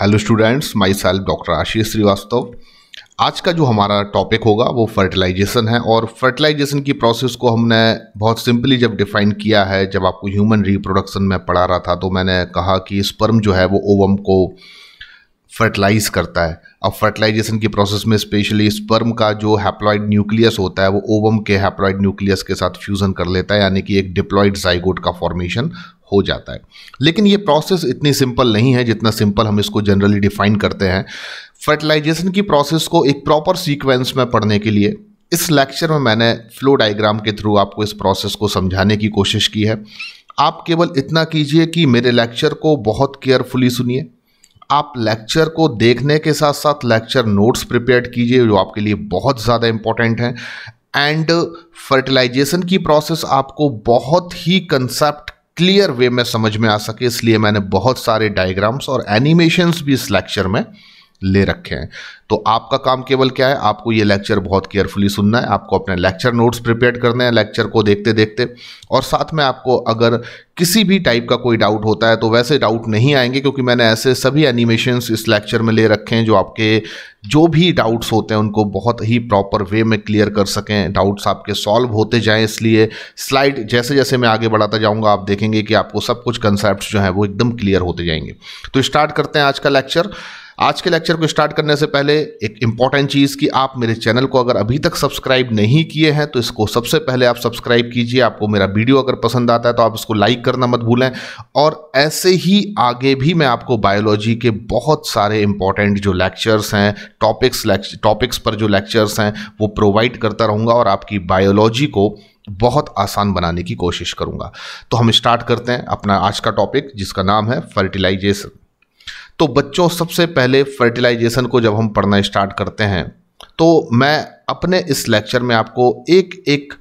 hello students myself doctor Ashish Shrivastava आज का जो हमारा टॉपिक होगा वो फर्टिलाइजेशन है और फर्टिलाइजेशन की प्रोसेस को हमने बहुत सिंपली जब डिफाइन किया है जब आपको ह्यूमन रिप्रोडक्शन में पढ़ा रहा था तो मैंने कहा कि स्पर्म जो है वो ओवम को फर्टिलाइज करता है अब फर्टिलाइजेशन की प्रोसेस में स्पेशली स्पर्म का जो हैप्लॉइड न्यूक्लियस होता है वो ओवम के हैप्लॉइड न्यूक्लियस के साथ फ्यूज़न कर लेता है यानी कि एक डिप्लॉइड जाइगोट का फॉर्मेशन हो जाता है लेकिन ये प्रोसेस इतनी सिंपल नहीं है जितना सिंपल हम इसको जनरली डिफाइन करते हैं फर्टिलाइजेशन की प्रोसेस को एक प्रॉपर सीक्वेंस में पढ़ने के लिए इस लेक्चर में मैंने फ्लो डायग्राम के थ्रू आपको इस प्रोसेस को समझाने की कोशिश की है आप केवल इतना कीजिए कि मेरे लेक्चर को बहुत केयरफुली सुनिए आप लेक्चर को देखने के साथ साथ लेक्चर नोट्स प्रिपेयर कीजिए जो आपके लिए बहुत ज़्यादा इम्पॉर्टेंट हैं एंड फर्टिलाइजेशन की प्रोसेस आपको बहुत ही कंसेप्ट क्लियर वे में समझ में आ सके इसलिए मैंने बहुत सारे डायग्राम्स और एनिमेशंस भी इस लेक्चर में ले रखे हैं तो आपका काम केवल क्या है आपको ये लेक्चर बहुत केयरफुली सुनना है आपको अपने लेक्चर नोट्स प्रिपेयर करने हैं लेक्चर को देखते देखते और साथ में आपको अगर किसी भी टाइप का कोई डाउट होता है तो वैसे डाउट नहीं आएंगे क्योंकि मैंने ऐसे सभी एनिमेशंस इस लेक्चर में ले रखे हैं जो आपके जो भी डाउट्स होते हैं उनको बहुत ही प्रॉपर वे में क्लियर कर सकें डाउट्स आपके सॉल्व होते जाएँ इसलिए स्लाइड जैसे जैसे मैं आगे बढ़ाता जाऊँगा आप देखेंगे कि आपको सब कुछ कंसेप्ट जो है वो एकदम क्लियर होते जाएंगे तो स्टार्ट करते हैं आज का लेक्चर आज के लेक्चर को स्टार्ट करने से पहले एक इंपॉर्टेंट चीज़ कि आप मेरे चैनल को अगर अभी तक सब्सक्राइब नहीं किए हैं तो इसको सबसे पहले आप सब्सक्राइब कीजिए आपको मेरा वीडियो अगर पसंद आता है तो आप इसको लाइक करना मत भूलें और ऐसे ही आगे भी मैं आपको बायोलॉजी के बहुत सारे इंपॉर्टेंट जो लेक्चर्स हैं टॉपिक्स टॉपिक्स पर जो लेक्चर्स हैं वो प्रोवाइड करता रहूँगा और आपकी बायोलॉजी को बहुत आसान बनाने की कोशिश करूँगा तो हम स्टार्ट करते हैं अपना आज का टॉपिक जिसका नाम है फर्टिलाइजेशन तो बच्चों सबसे पहले फर्टिलाइजेशन को जब हम पढ़ना स्टार्ट करते हैं तो मैं अपने इस लेक्चर में आपको एक एक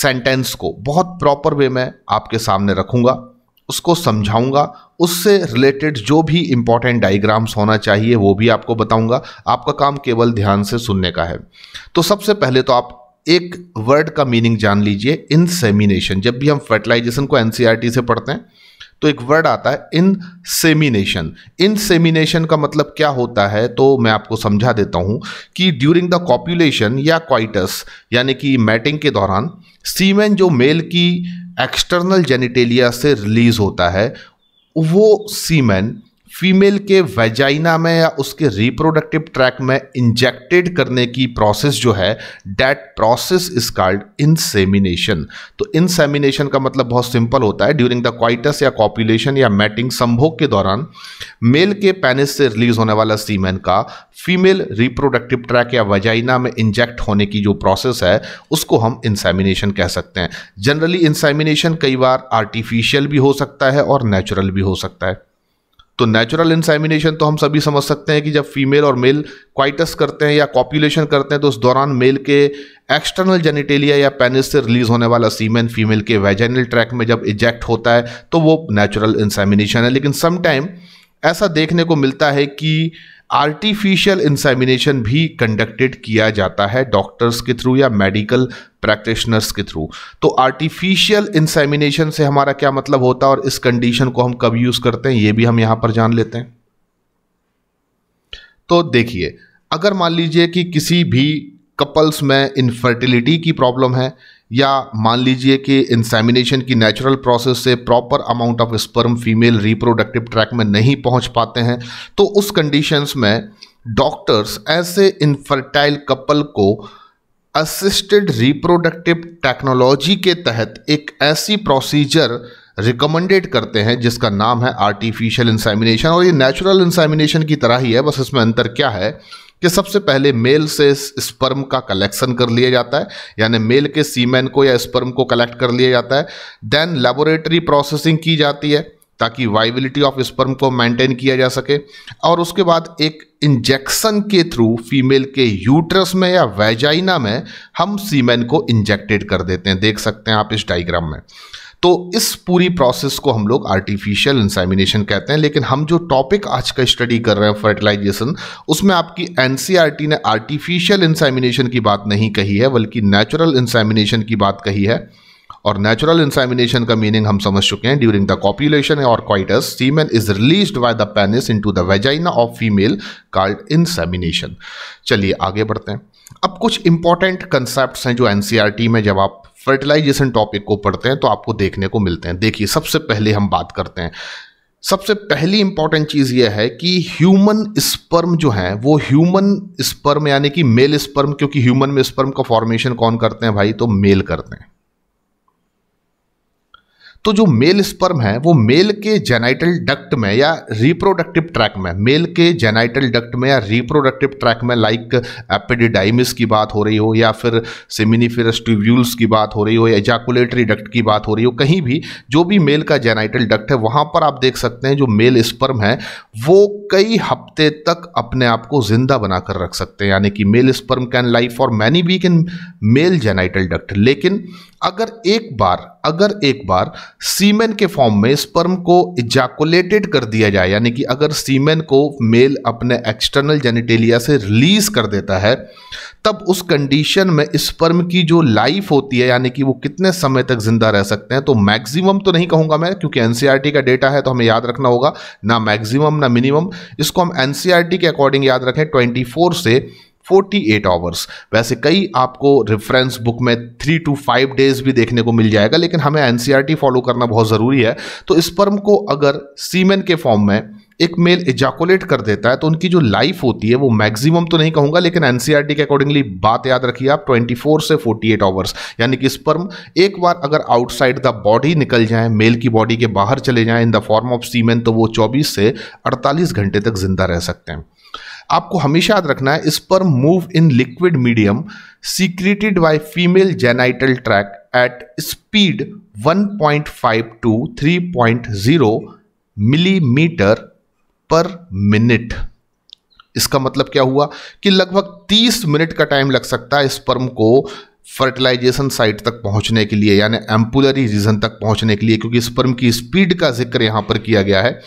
सेंटेंस को बहुत प्रॉपर वे में आपके सामने रखूँगा उसको समझाऊंगा उससे रिलेटेड जो भी इम्पॉर्टेंट डायग्राम्स होना चाहिए वो भी आपको बताऊंगा आपका काम केवल ध्यान से सुनने का है तो सबसे पहले तो आप एक वर्ड का मीनिंग जान लीजिए इनसेमिनेशन जब भी हम फर्टिलाइजेशन को एन e से पढ़ते हैं तो एक वर्ड आता है इनसेमिनेशन इनसेमिनेशन का मतलब क्या होता है तो मैं आपको समझा देता हूँ कि ड्यूरिंग द कॉपुलेशन या क्वाइटस यानी कि मैटिंग के दौरान सीमेन जो मेल की एक्सटर्नल जेनिटेलिया से रिलीज होता है वो सीमेन फीमेल के वेजाइना में या उसके रिप्रोडक्टिव ट्रैक में इंजेक्टेड करने की प्रोसेस जो है that process is called insemination तो इंसेमिनेशन का मतलब बहुत सिंपल होता है ड्यूरिंग द क्वाइटस या कॉपुलेशन या मैटिंग संभोग के दौरान मेल के पेनिस से रिलीज होने वाला सीमेन का फीमेल रिप्रोडक्टिव ट्रैक या वजाइना में इंजेक्ट होने की जो प्रोसेस है उसको हम इंसेमिनेशन कह सकते हैं जनरली इंसेमिनेशन कई बार आर्टिफिशियल भी हो सकता है और नेचुरल भी हो सकता है तो नेचुरल इंसेमिनेशन तो हम सभी समझ सकते हैं कि जब फीमेल और मेल क्वाइटस करते हैं या कॉपुलेशन करते हैं तो उस दौरान मेल के एक्सटर्नल जेनिटेलिया या पेनिस से रिलीज होने वाला सीमेन फीमेल के वेजाइनल ट्रैक में जब इजेक्ट होता है तो वो नेचुरल इंसेमिनेशन है लेकिन समटाइम ऐसा देखने को मिलता है कि आर्टिफिशियल इंसेमिनेशन भी कंडक्टेड किया जाता है डॉक्टर्स के थ्रू या मेडिकल प्रैक्टिशनर्स के थ्रू तो आर्टिफिशियल इंसेमिनेशन से हमारा क्या मतलब होता है और इस कंडीशन को हम कब यूज़ करते हैं ये भी हम यहां पर जान लेते हैं तो देखिए अगर मान लीजिए कि किसी भी कपल्स में इनफर्टिलिटी की प्रॉब्लम है या मान लीजिए कि इंसेमिनेशन की नेचुरल प्रोसेस से proper amount of sperm female reproductive tract में नहीं पहुंच पाते हैं तो उस कंडीशंस में डॉक्टर्स ऐसे इनफर्टाइल कपल को असिस्टेड रिप्रोडक्टिव टेक्नोलॉजी के तहत एक ऐसी प्रोसीजर रिकमेंडेड करते हैं जिसका नाम है आर्टिफिशियल इंसेमिनेशन और ये नेचुरल इंसेमिनेशन की तरह ही है बस इसमें अंतर क्या है कि सबसे पहले मेल से स्पर्म का कलेक्शन कर लिया जाता है यानी मेल के सीमेन को या स्पर्म को कलेक्ट कर लिया जाता है देन लेबोरेटरी प्रोसेसिंग की जाती है ताकि वाइबिलिटी ऑफ स्पर्म को मेंटेन किया जा सके और उसके बाद एक इंजेक्शन के थ्रू फीमेल के यूट्रस में या वेजाइना में हम सीमेन को इंजेक्टेड कर देते हैं देख सकते हैं आप इस डाइग्राम में तो इस पूरी प्रोसेस को हम लोग आर्टिफिशियल इंसेमिनेशन कहते हैं लेकिन हम जो टॉपिक आज का स्टडी कर रहे हैं फर्टिलाइजेशन उसमें आपकी एनसीईआरटी e ने आर्टिफिशियल इंसेमिनेशन की बात नहीं कही है बल्कि नेचुरल इंसेमिनेशन की बात कही है और नेचुरल इंसेमिनेशन का मीनिंग हम समझ चुके हैं ड्यूरिंग द कॉपुलेशन और coitus semen is release by the penis in the vagina of female called insemination चलिए आगे बढ़ते हैं अब कुछ इंपॉर्टेंट कंसेप्ट हैं जो एन e में जब आप फर्टिलाइजेशन टॉपिक को पढ़ते हैं तो आपको देखने को मिलते हैं देखिए सबसे पहले हम बात करते हैं सबसे पहली इंपॉर्टेंट चीज़ यह है कि ह्यूमन स्पर्म जो है वो ह्यूमन स्पर्म यानी कि मेल स्पर्म क्योंकि ह्यूमन में स्पर्म का फॉर्मेशन कौन करते हैं भाई तो मेल करते हैं तो जो मेल स्पर्म है वो मेल के जेनाइटल डक्ट में या रिप्रोडक्टिव ट्रैक में मेल के जेनाइटल डक्ट में या रिप्रोडक्टिव ट्रैक में लाइक एपिडिडाइमिस की बात हो रही हो या फिर सेमिनिफेरस ट्यूब्यूल्स की बात हो रही हो या एजाकुलेटरी डक्ट की बात हो रही हो कहीं भी जो भी मेल का जेनाइटल डक्ट है वहाँ पर आप देख सकते हैं जो मेल स्पर्म है वो कई हफ्ते तक अपने आप को जिंदा बनाकर रख सकते हैं यानी कि male sperm can life for many week in male genital duct लेकिन अगर एक बार अगर एक बार सीमेन के फॉर्म में स्पर्म को इजाकुलेटेड कर दिया जाए यानी कि अगर सीमेन को मेल अपने एक्सटर्नल जेनिटेलिया से रिलीज कर देता है तब उस कंडीशन में स्पर्म की जो लाइफ होती है यानी कि वो कितने समय तक जिंदा रह सकते हैं तो मैक्सिमम तो नहीं कहूँगा मैं क्योंकि एनसीईआरटी e का डेटा है तो हमें याद रखना होगा ना मैक्सिमम ना मिनिमम इसको हम एनसीईआरटी e के अकॉर्डिंग याद रखें 24 से 48 आवर्स वैसे कई आपको रेफरेंस बुक में थ्री टू फाइव डेज भी देखने को मिल जाएगा लेकिन हमें एन फॉलो e करना बहुत ज़रूरी है तो स्पर्म को अगर सीमेन e के फॉर्म में एक मेल इजाकुलेट कर देता है तो उनकी जो लाइफ होती है वो मैक्सिमम तो नहीं कहूँगा लेकिन एनसीआरटी e के अकॉर्डिंगली बात याद रखिए आप 24 से 48 आवर्स यानी कि स्पर्म एक बार अगर आउटसाइड द बॉडी निकल जाए मेल की बॉडी के बाहर चले जाए in the form of semen तो वो 24 से 48 घंटे तक जिंदा रह सकते हैं आपको हमेशा याद रखना है sperm move in liquid medium secreted by female genital tract at speed 1.5 to 3.0 millimeter per minute इसका मतलब क्या हुआ कि लगभग 30 मिनट का टाइम लग सकता है स्पर्म को फर्टिलाइजेशन साइट तक पहुंचने के लिए यानी एम्पुलरी रीजन तक पहुंचने के लिए क्योंकि स्पर्म की स्पीड का जिक्र यहां पर किया गया है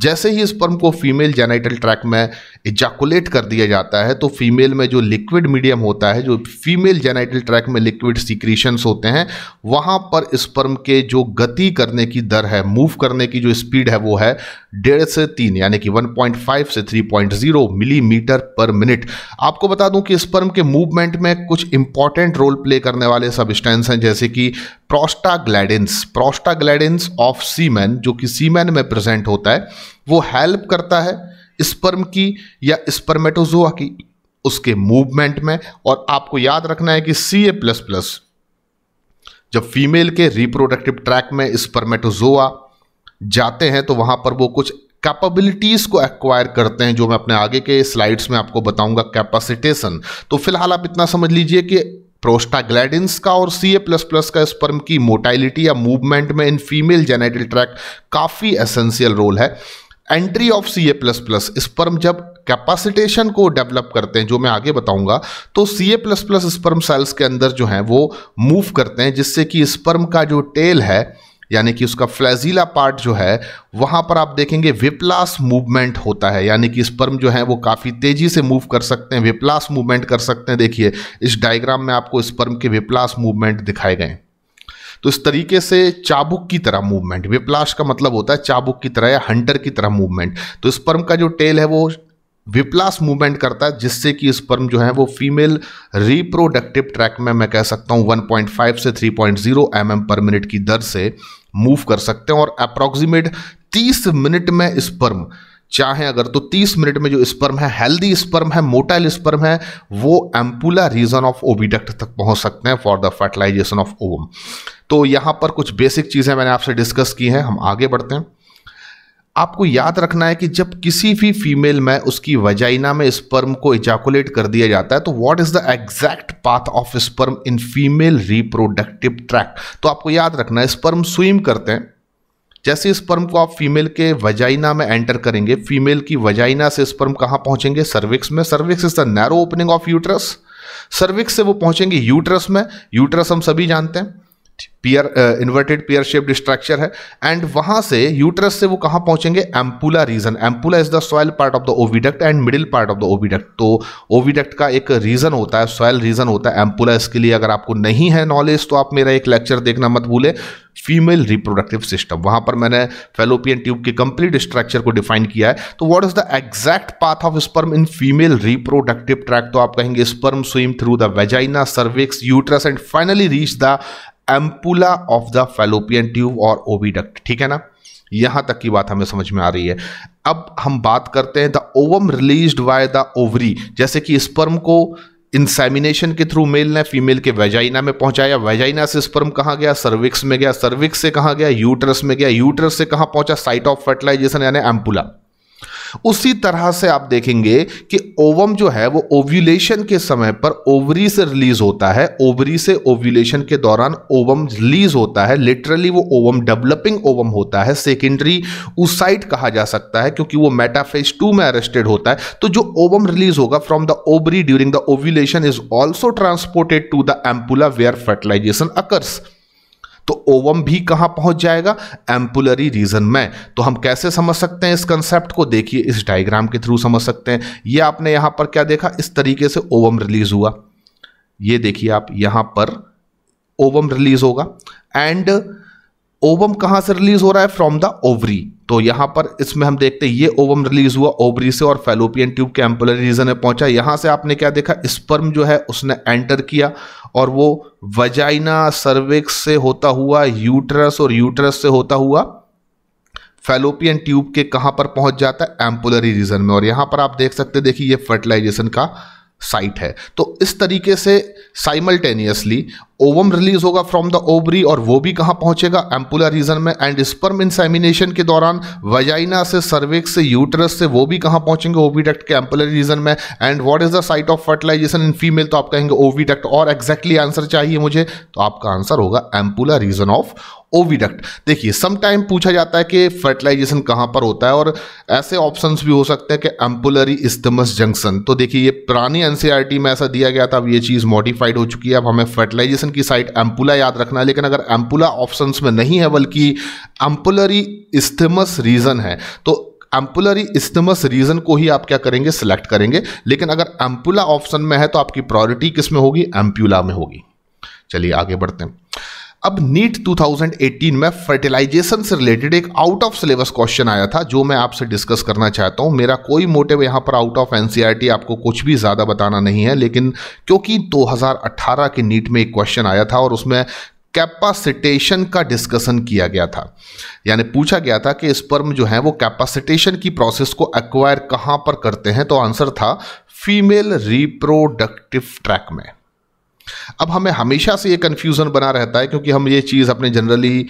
जैसे ही स्पर्म को फीमेल जेनाइटल ट्रैक में इजाकुलेट कर दिया जाता है तो फीमेल में जो लिक्विड मीडियम होता है जो फीमेल जेनाइटल ट्रैक में लिक्विड सिक्रीशंस होते हैं वहाँ पर स्पर्म के जो गति करने की दर है मूव करने की जो स्पीड है वो है डेढ़ से तीन यानी कि 1.5 से 3.0 मिलीमीटर पर मिनट आपको बता दूं कि स्पर्म के मूवमेंट में कुछ इंपॉर्टेंट रोल प्ले करने वाले सबस्टेंस हैं जैसे कि प्रोस्टाग्लैडेंस प्रोस्टाग्लैडेंस ऑफ सीमेन जो कि सीमेन में प्रेजेंट होता है वो हेल्प करता है स्पर्म की या स्पर्मेटोजोआ की उसके मूवमेंट में और आपको याद रखना है कि सी ए प्लस प्लस जब फीमेल के रिप्रोडक्टिव ट्रैक में स्पर्मेटोजोआ जाते हैं तो वहां पर वो कुछ कैपेबिलिटीज़ को एक्वायर करते हैं जो मैं अपने आगे के स्लाइड्स में आपको बताऊंगा कैपेसिटेशन तो फिलहाल आप इतना समझ लीजिए कि प्रोस्टाग्लैडिन्स का और सी ए प्लस प्लस का स्पर्म की मोटाइलिटी या मूवमेंट में इन फीमेल जेनेटल ट्रैक काफ़ी एसेंशियल रोल है entry of C A plus plus sperm जब कैपेसिटेशन को डेवलप करते हैं जो मैं आगे बताऊंगा तो C A plus plus sperm cells के अंदर जो हैं वो मूव करते हैं जिससे कि स्पर्म का जो टेल है यानी कि उसका फ्लैजिला पार्ट जो है वहां पर आप देखेंगे विप्लास मूवमेंट होता है यानी कि स्पर्म जो है वो काफ़ी तेज़ी से मूव कर सकते हैं विप्लास मूवमेंट कर सकते हैं देखिए इस डायग्राम में आपको स्पर्म के विप्लास मूवमेंट दिखाए गए तो इस तरीके से चाबुक की तरह मूवमेंट विप्लास का मतलब होता है चाबुक की तरह या हंटर की तरह मूवमेंट तो स्पर्म का जो टेल है वो विप्लास मूवमेंट करता है जिससे कि स्पर्म जो है वो फीमेल रिप्रोडक्टिव ट्रैक में मैं कह सकता हूँ 1.5 से 3.0 पॉइंट mm पर मिनट की दर से मूव कर सकते हैं और अप्रोक्सीमेट 30 मिनट में स्पर्म चाहे अगर तो 30 मिनट में जो स्पर्म है हेल्दी स्पर्म है मोटाइल स्पर्म है वो एम्पूला रीजन ऑफ ओबीडक्ट तक पहुंच सकते हैं for the fertilization of ovum तो यहां पर कुछ बेसिक चीज़ें मैंने आपसे डिस्कस की हैं हम आगे बढ़ते हैं आपको याद रखना है कि जब किसी भी फीमेल में उसकी वजाइना में स्पर्म को इजाकुलेट कर दिया जाता है तो what is the exact path of sperm in female reproductive tract तो आपको याद रखना है स्पर्म स्विम करते हैं जैसे स्पर्म को आप फीमेल के वजाइना में एंटर करेंगे फीमेल की वजाइना से स्पर्म कहाँ पहुंचेंगे सर्विक्स में cervix is the narrow opening of uterus cervix से वो पहुंचेंगे यूट्रस में यूट्रस हम सभी जानते हैं pear inverted pear shaped structure है एंड वहां से यूट्रस से वो कहां पहुंचेंगे ampulla region ampulla is the soil part of the oviduct and middle part of the oviduct तो ओविडक्ट का एक रीजन होता है सॉयल रीजन होता है एम्पुला इसके लिए अगर आपको नहीं है नॉलेज तो आप मेरा एक लेक्चर देखना मत भूलें फीमेल रिप्रोडक्टिव सिस्टम वहां पर मैंने फेलोपियन ट्यूब के कंप्लीट स्ट्रक्चर को डिफाइन किया है तो what is the exact path of sperm in female reproductive tract तो आप कहेंगे sperm swim through the vagina cervix uterus and finally reach the ampulla of the fallopian tube और oviduct ठीक है ना यहां तक की बात हमें समझ में आ रही है अब हम बात करते हैं the ovum release by the ovary जैसे कि स्पर्म को इंसेमिनेशन के थ्रू मेल ने फीमेल के वेजाइना में पहुंचाया वेजाइना से स्पर्म कहाँ गया सर्विक्स में गया सर्विक्स से कहाँ गया यूटरस में गया यूटरस से कहाँ पहुंचा साइट ऑफ फर्टिलाइजेशन यानी एम्पुला उसी तरह से आप देखेंगे कि ओवम जो है वो ओव्यूलेशन के समय पर ओवरी से रिलीज होता है ओवरी से ओव्यूलेशन के दौरान ओवम रिलीज होता है लिटरली वो ओवम डेवलपिंग ओवम होता है सेकेंडरी उसाइट कहा जा सकता है क्योंकि वो मेटाफेज टू में अरेस्टेड होता है तो जो ओवम रिलीज होगा from the ovary during the ovulation is also transported to the ampulla where fertilization occurs तो ओवम भी कहां पहुंच जाएगा एम्पुलरी रीजन में तो हम कैसे समझ सकते हैं इस कंसेप्ट को देखिए इस डायग्राम के थ्रू समझ सकते हैं ये आपने यहां पर क्या देखा इस तरीके से ओवम रिलीज हुआ ये देखिए आप यहां पर ओवम रिलीज होगा एंड ओवम कहां से रिलीज हो रहा है फ्रॉम द ओवरी तो यहां पर इसमें हम देखते हैं ये ओवम रिलीज हुआ ओबरी से और फेलोपियन ट्यूब के एम्पोलरी रीजन में पहुंचा यहां से आपने क्या देखा स्पर्म जो है उसने एंटर किया और वो वजाइना सर्विक्स से होता हुआ यूटरस और यूटरस से होता हुआ फेलोपियन ट्यूब के कहां पर पहुंच जाता है एम्पोलरी रीजन में और यहां पर आप देख सकते देखिए ये फर्टिलाइजेशन का साइट है तो इस तरीके से साइमल्टेनियसली ओवम रिलीज होगा फ्रॉम द ओवरी और वो भी कहाँ पहुँचेगा एम्पुलर रीजन में एंड स्पर्म इंसेमिनेशन के दौरान वजाइना से सर्विक्स से यूटरस से वो भी कहाँ पहुँचेंगे ओवीडक्ट के एम्पुलर रीजन में and what is the site of fertilization in female तो आप कहेंगे ओवीडक्ट और एग्जैक्टली exactly आंसर चाहिए मुझे तो आपका आंसर होगा एम्पुलर रीजन ऑफ ओविडक्ट देखिए समटाइम पूछा जाता है कि फर्टिलाइजेशन कहाँ पर होता है और ऐसे ऑप्शंस भी हो सकते हैं कि एम्पुलरी इस्टमस जंक्शन तो देखिए ये पुरानी एनसीआरटी e में ऐसा दिया गया था अब ये चीज़ मॉडिफाइड हो चुकी है अब हमें फर्टिलाइजेशन की साइट एम्पुला याद रखना है लेकिन अगर एम्पुला ऑप्शन में नहीं है बल्कि एम्पुलरी इस्टमस रीजन है तो एम्पुलरी इस्टमस रीजन को ही आप क्या करेंगे सिलेक्ट करेंगे लेकिन अगर एम्पुला ऑप्शन में है तो आपकी प्रायोरिटी किस में होगी एम्प्यूला में होगी चलिए आगे बढ़ते हैं अब नीट 2018 में फर्टिलाइजेशन से रिलेटेड एक आउट ऑफ सिलेबस क्वेश्चन आया था जो मैं आपसे डिस्कस करना चाहता हूँ मेरा कोई मोटिव यहाँ पर आउट ऑफ एनसीईआरटी आपको कुछ भी ज़्यादा बताना नहीं है लेकिन क्योंकि 2018 के नीट में एक क्वेश्चन आया था और उसमें कैपासिटेशन का डिस्कशन किया गया था यानी पूछा गया था कि स्पर्म जो है वो कैपासिटेशन की प्रोसेस को एक्वायर कहाँ पर करते हैं तो आंसर था फीमेल रिप्रोडक्टिव ट्रैक में अब हमें हमेशा से ये कन्फ्यूज़न बना रहता है क्योंकि हम ये चीज़ अपने जनरली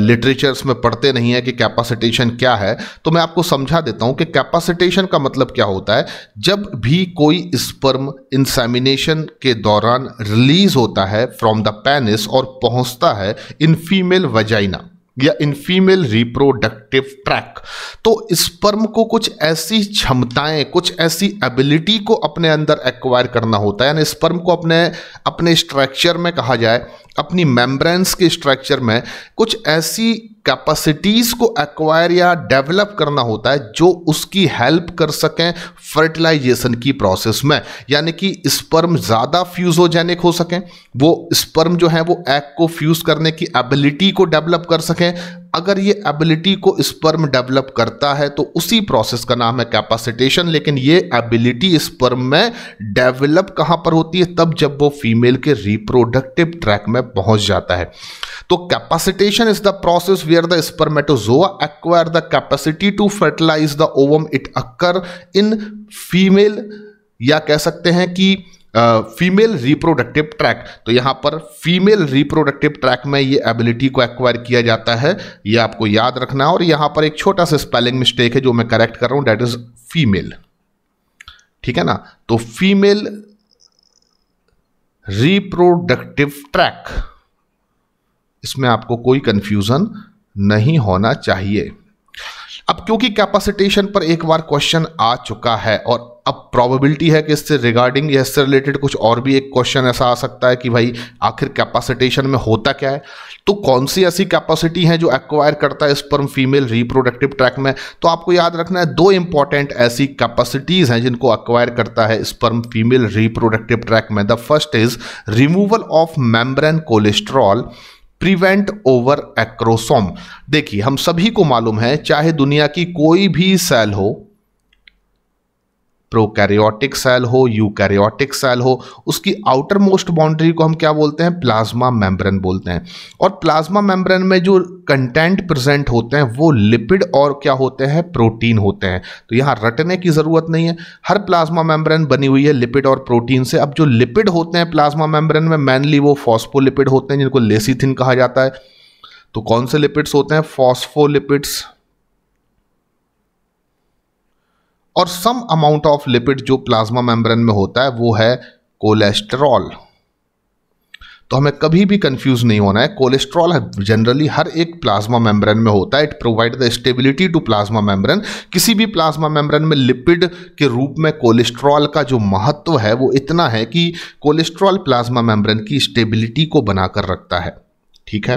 लिटरेचर्स में पढ़ते नहीं है कि कैपासिटेशन क्या है तो मैं आपको समझा देता हूँ कि कैपासिटेशन का मतलब क्या होता है जब भी कोई स्पर्म इंसेमिनेशन के दौरान रिलीज होता है फ्रॉम द पेनिस और पहुँचता है इन फीमेल वजाइना या इन फीमेल रिप्रोडक्टिव ट्रैक तो स्पर्म को कुछ ऐसी क्षमताएं कुछ ऐसी एबिलिटी को अपने अंदर एक्वायर करना होता है यानी स्पर्म को अपने अपने स्ट्रक्चर में कहा जाए अपनी मेम्ब्रेन्स के स्ट्रक्चर में कुछ ऐसी कैपेसिटीज़ को एक्वायर या डेवलप करना होता है जो उसकी हेल्प कर सकें फर्टिलाइजेशन की प्रोसेस में यानी कि स्पर्म ज़्यादा फ्यूजोजेनिक हो सकें वो स्पर्म जो है वो एग को फ्यूज़ करने की एबिलिटी को डेवलप कर सकें अगर ये एबिलिटी को स्पर्म डेवलप करता है तो उसी प्रोसेस का नाम है कैपेसिटेशन लेकिन ये एबिलिटी स्पर्म में डेवलप कहां पर होती है तब जब वो फीमेल के रिप्रोडक्टिव ट्रैक में पहुंच जाता है तो capacitation is the process where the spermatozoa acquire the capacity to fertilize the ovum it occur in female या कह सकते हैं कि फीमेल रिप्रोडक्टिव ट्रैक तो यहाँ पर फीमेल रिप्रोडक्टिव ट्रैक में ये एबिलिटी को एक्वायर किया जाता है ये आपको याद रखना है और यहाँ पर एक छोटा सा स्पेलिंग मिस्टेक है जो मैं करेक्ट कर रहा हूँ डेट इज फीमेल ठीक है ना तो फीमेल रिप्रोडक्टिव ट्रैक इसमें आपको कोई कंफ्यूजन नहीं होना चाहिए अब क्योंकि कैपेसिटेशन पर एक बार क्वेश्चन आ चुका है और अब प्रोबेबिलिटी है कि इससे रिगार्डिंग या इससे रिलेटेड कुछ और भी एक क्वेश्चन ऐसा आ सकता है कि भाई आखिर कैपेसिटेशन में होता क्या है तो कौन सी ऐसी कैपेसिटी है जो एक्वायर करता है स्पर्म फीमेल रिप्रोडक्टिव ट्रैक में तो आपको याद रखना है दो इंपॉर्टेंट ऐसी कैपेसिटीज़ हैं जिनको एक्वायर करता है स्पर्म फीमेल रिप्रोडक्टिव ट्रैक में the first is removal of membrane cholesterol prevent over acrosome देखिए हम सभी को मालूम है चाहे दुनिया की कोई भी सेल हो प्रोकैरियोटिक सेल हो यूकैरियोटिक सेल हो उसकी आउटर मोस्ट बाउंड्री को हम क्या बोलते हैं प्लाज्मा मेम्ब्रेन बोलते हैं और प्लाज्मा मेम्ब्रेन में जो कंटेंट प्रेजेंट होते हैं वो लिपिड और क्या होते हैं प्रोटीन होते हैं तो यहाँ रटने की ज़रूरत नहीं है हर प्लाज्मा मेम्ब्रेन बनी हुई है लिपिड और प्रोटीन से अब जो लिपिड होते हैं प्लाज्मा मेम्ब्रेन में मैनली वो फॉस्फोलिपिड होते हैं जिनको लेसीथिन कहा जाता है तो कौन से लिपिड्स होते हैं फॉस्फोलिपिड्स और सम अमाउंट ऑफ लिपिड जो प्लाज्मा मेम्ब्रेन में होता है वो है कोलेस्ट्रॉल तो हमें कभी भी कंफ्यूज नहीं होना है कोलेस्ट्रॉल जनरली हर एक प्लाज्मा मेम्ब्रेन में होता है it provide the stability to plasma membrane किसी भी प्लाज्मा मेम्ब्रेन में लिपिड के रूप में कोलेस्ट्रॉल का जो महत्व है वो इतना है कि कोलेस्ट्रॉल प्लाज्मा मेम्ब्रेन की स्टेबिलिटी को बनाकर रखता है ठीक है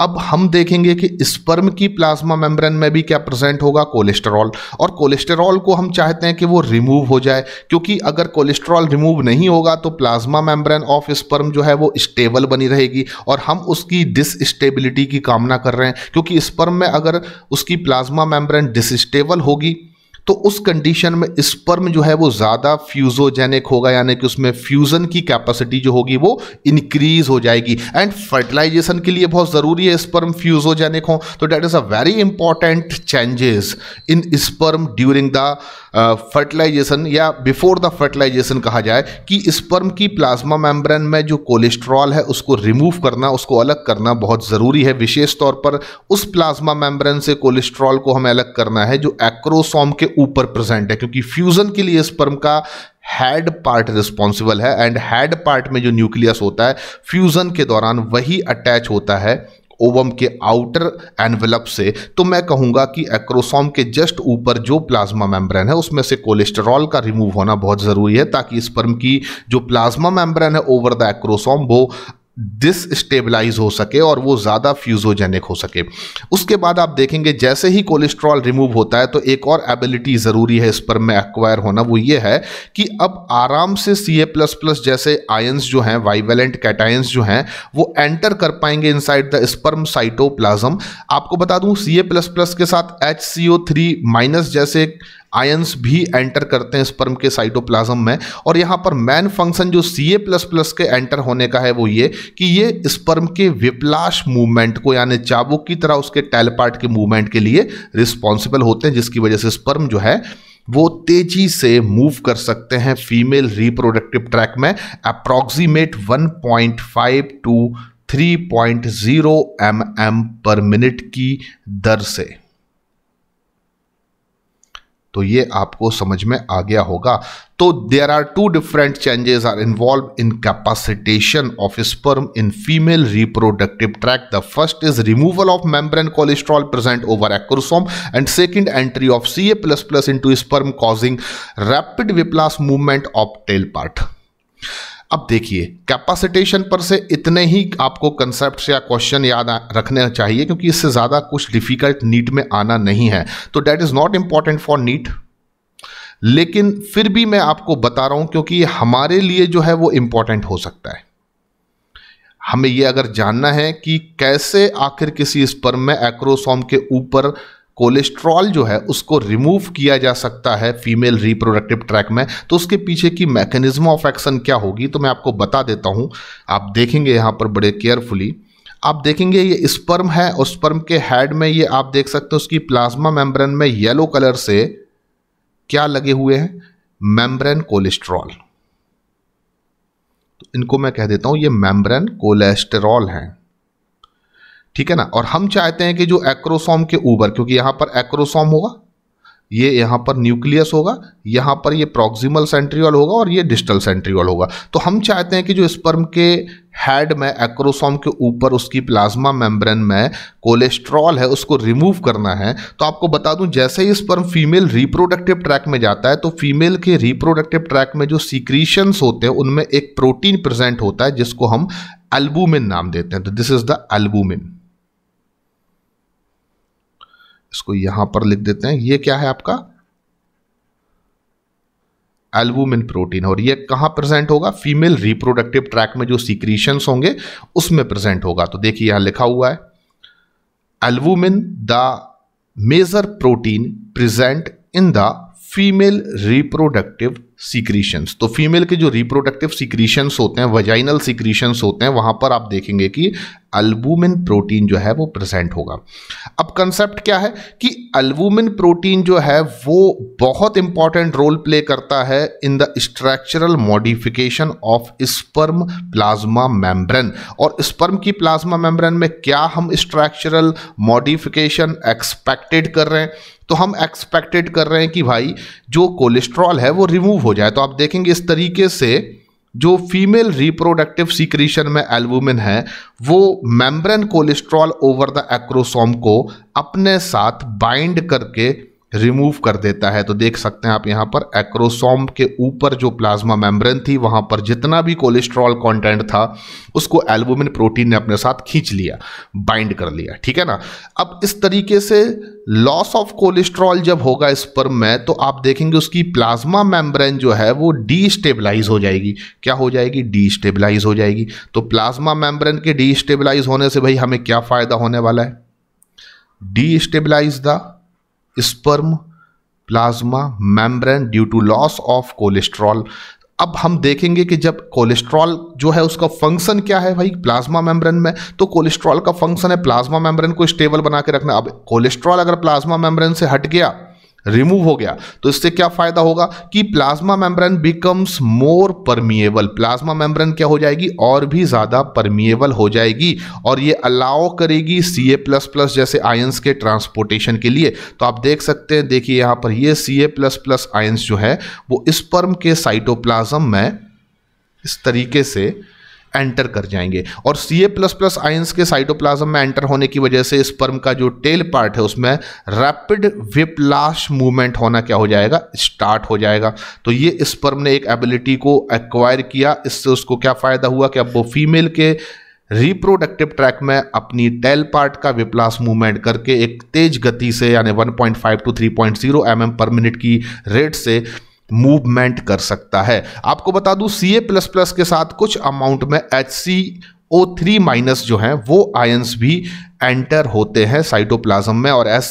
अब हम देखेंगे कि स्पर्म की प्लाज्मा मेम्ब्रेन में भी क्या प्रेजेंट होगा कोलेस्ट्रॉल और कोलेस्टेरॉल को हम चाहते हैं कि वो रिमूव हो जाए क्योंकि अगर कोलेस्ट्रॉल रिमूव नहीं होगा तो प्लाज्मा मेम्ब्रेन ऑफ स्पर्म जो है वो स्टेबल बनी रहेगी और हम उसकी डिसस्टेबिलिटी की कामना कर रहे हैं क्योंकि स्पर्म में अगर उसकी प्लाज्मा मेम्ब्रेन डिसस्टेबल होगी तो उस कंडीशन में स्पर्म जो है वो ज़्यादा फ्यूजोजेनिक होगा यानी कि उसमें फ्यूज़न की कैपेसिटी जो होगी वो इंक्रीज हो जाएगी एंड फर्टिलाइजेशन के लिए बहुत ज़रूरी है स्पर्म फ्यूजोजेनिक हो तो that is a very important changes in sperm during the fertilization या बिफोर द फर्टिलाइजेशन कहा जाए कि स्पर्म की प्लाज्मा मेम्ब्रेन में जो कोलेस्ट्रॉल है उसको रिमूव करना उसको अलग करना बहुत ज़रूरी है विशेष तौर पर उस प्लाज्मा मेम्ब्रेन से कोलेस्ट्रॉल को हमें अलग करना है जो एक्रोसोम के ऊपर प्रेजेंट है क्योंकि फ्यूजन के लिए स्पर्म का हैड पार्ट रिस्पॉन्सिबल है एंड हैड पार्ट में जो न्यूक्लियस होता है फ्यूजन के दौरान वही अटैच होता है ओवम के आउटर एनवेलप से तो मैं कहूंगा कि एक्रोसोम के जस्ट ऊपर जो प्लाज्मा मेम्ब्रेन है उसमें से कोलेस्टेरॉल का रिमूव होना बहुत ज़रूरी है ताकि स्पर्म की जो प्लाज्मा मेम्ब्रेन है ओवर द एक्रोसोम वो डिसस्टेबलाइज हो सके और वो ज़्यादा फ्यूजोजेनिक हो सके उसके बाद आप देखेंगे जैसे ही कोलेस्ट्रॉल रिमूव होता है तो एक और एबिलिटी ज़रूरी है इस पर में एक्वायर होना वो ये है कि अब आराम से सी ए प्लस प्लस जैसे आयंस जो हैं वाइवेलेंट कैटायंस जो हैं वो एंटर कर पाएंगे इनसाइड द स्पर्म साइटोप्लाजम आपको बता दूं सी ए प्लस प्लस के साथ H C O three minus जैसे आयंस भी एंटर करते हैं स्पर्म के साइटोप्लाज्म में और यहाँ पर मैन फंक्शन जो सी प्लस प्लस के एंटर होने का है वो ये कि ये स्पर्म के विप्लाश मूवमेंट को यानी चाबुक की तरह उसके टेलपार्ट के मूवमेंट के लिए रिस्पॉन्सिबल होते हैं जिसकी वजह से स्पर्म जो है वो तेजी से मूव कर सकते हैं फीमेल रिप्रोडक्टिव ट्रैक में अप्रॉक्सीमेट 1.5 टू 3.0 एम mm पर मिनट की दर से तो ये आपको समझ में आ गया होगा तो there are two different changes are involve in capacitation of sperm in female reproductive tract the first is removal of membrane cholesterol present over acrosome and second entry of C A plus plus into sperm causing rapid whiplash movement of tail part अब देखिए capacitation पर से इतने ही आपको concept या question याद रखने चाहिए क्योंकि इससे ज़्यादा कुछ डिफिकल्ट नीट में आना नहीं है तो that is not important for NEET लेकिन फिर भी मैं आपको बता रहा हूं क्योंकि हमारे लिए जो है वो इंपॉर्टेंट हो सकता है हमें ये अगर जानना है कि कैसे आखिर किसी स्पर्म में एक्रोसोम के ऊपर कोलेस्ट्रॉल जो है उसको रिमूव किया जा सकता है फीमेल रिप्रोडक्टिव ट्रैक में तो उसके पीछे की मैकेनिज्म ऑफ एक्शन क्या होगी तो मैं आपको बता देता हूँ आप देखेंगे यहाँ पर बड़े केयरफुली आप देखेंगे ये स्पर्म है और स्पर्म के हेड में ये आप देख सकते हो उसकी प्लाज्मा मेम्ब्रेन में येलो कलर से क्या लगे हुए हैं मेम्ब्रेन कोलेस्ट्रॉल तो इनको मैं कह देता हूँ ये मेम्ब्रेन कोलेस्ट्रॉल हैं ठीक है ना और हम चाहते हैं कि जो एक्रोसोम के ऊपर क्योंकि यहां पर एक्रोसोम होगा ये यहां पर न्यूक्लियस होगा यहां पर ये प्रोक्सिमल सेंट्रियल होगा और ये डिस्टल सेंट्रियल होगा तो हम चाहते हैं कि जो स्पर्म के हेड में एक्रोसोम के ऊपर उसकी प्लाज्मा मेम्ब्रेन में कोलेस्ट्रॉल है उसको रिमूव करना है तो आपको बता दूं जैसे ही स्पर्म फीमेल रिप्रोडक्टिव ट्रैक में जाता है तो फीमेल के रिप्रोडक्टिव ट्रैक में जो सीक्रीशंस होते हैं उनमें एक प्रोटीन प्रेजेंट होता है जिसको हम एल्बूमिन नाम देते हैं तो दिस इज़ द एल्बूमिन इसको यहां पर लिख देते हैं ये क्या है आपका एल्बुमिन प्रोटीन और ये कहां प्रेजेंट होगा फीमेल रिप्रोडक्टिव ट्रैक में जो सीक्रीशंस होंगे उसमें प्रेजेंट होगा तो देखिए यहां लिखा हुआ है albumin the major protein present in the female reproductive secretions तो फीमेल के जो रिप्रोडक्टिव सीक्रीशंस होते हैं वजाइनल सीक्रीशंस होते हैं वहाँ पर आप देखेंगे कि अल्बूमिन प्रोटीन जो है वो प्रेजेंट होगा अब कंसेप्ट क्या है कि अल्बूमिन प्रोटीन जो है वो बहुत इंपॉर्टेंट रोल प्ले करता है in the structural modification of sperm plasma membrane और स्पर्म की प्लाज्मा मेम्ब्रेन में क्या हम स्ट्रक्चरल मॉडिफिकेशन एक्सपेक्टेड कर रहे हैं तो हम एक्सपेक्टेड कर रहे हैं कि भाई जो कोलेस्ट्रॉल है वो रिमूव हो जाए तो आप देखेंगे इस तरीके से जो फीमेल रिप्रोडक्टिव सीक्रेशन में एल्बुमिन है वो membrane cholesterol over the acrosome को अपने साथ बाइंड करके रिमूव कर देता है तो देख सकते हैं आप यहाँ पर एक्रोसोम के ऊपर जो प्लाज्मा मेम्ब्रेन थी वहाँ पर जितना भी कोलेस्ट्रॉल कंटेंट था उसको एल्बुमिन प्रोटीन ने अपने साथ खींच लिया बाइंड कर लिया ठीक है ना अब इस तरीके से लॉस ऑफ कोलेस्ट्रॉल जब होगा इस पर मैं तो आप देखेंगे उसकी प्लाज्मा मेम्ब्रेन जो है वो डीस्टेबलाइज हो जाएगी क्या हो जाएगी डीस्टेबलाइज हो जाएगी तो प्लाज्मा मेम्ब्रेन के डीस्टेबलाइज होने से भाई हमें क्या फ़ायदा होने वाला है destabilize the sperm plasma membrane due to loss of cholesterol अब हम देखेंगे कि जब कोलेस्ट्रॉल जो है उसका फंक्शन क्या है भाई प्लाज्मा मेम्ब्रेन में तो कोलेस्ट्रॉल का फंक्शन है प्लाज्मा मेम्ब्रेन को स्टेबल बना के रखना अब कोलेस्ट्रॉल अगर प्लाज्मा मेम्ब्रेन से हट गया रिमूव हो गया तो इससे क्या फायदा होगा कि plasma membrane becomes more permeable plasma membrane क्या हो जाएगी और भी ज़्यादा परमिएबल हो जाएगी और ये अलाउ करेगी सी ए प्लस प्लस जैसे आयंस के ट्रांसपोर्टेशन के लिए तो आप देख सकते हैं देखिए यहां पर ये C A plus plus ions जो है वो स्पर्म के साइटोप्लाज्म में इस तरीके से एंटर कर जाएंगे और C A plus plus ions के साइटोप्लाज्म में एंटर होने की वजह से स्पर्म का जो टेल पार्ट है उसमें रैपिड विपलाश मूवमेंट होना क्या हो जाएगा स्टार्ट हो जाएगा तो ये स्पर्म ने एक एबिलिटी को एक्वायर किया इससे उसको क्या फ़ायदा हुआ कि अब वो फीमेल के रिप्रोडक्टिव ट्रैक में अपनी टेल पार्ट का विप्लास मूवमेंट करके एक तेज गति से यानी 1.5 टू 3.0 पॉइंट एम पर मिनट की रेट से मूवमेंट कर सकता है आपको बता दूं सी ए प्लस प्लस के साथ कुछ अमाउंट में H C O three minus जो हैं वो आयंस भी एंटर होते हैं साइटोप्लाज्म में और S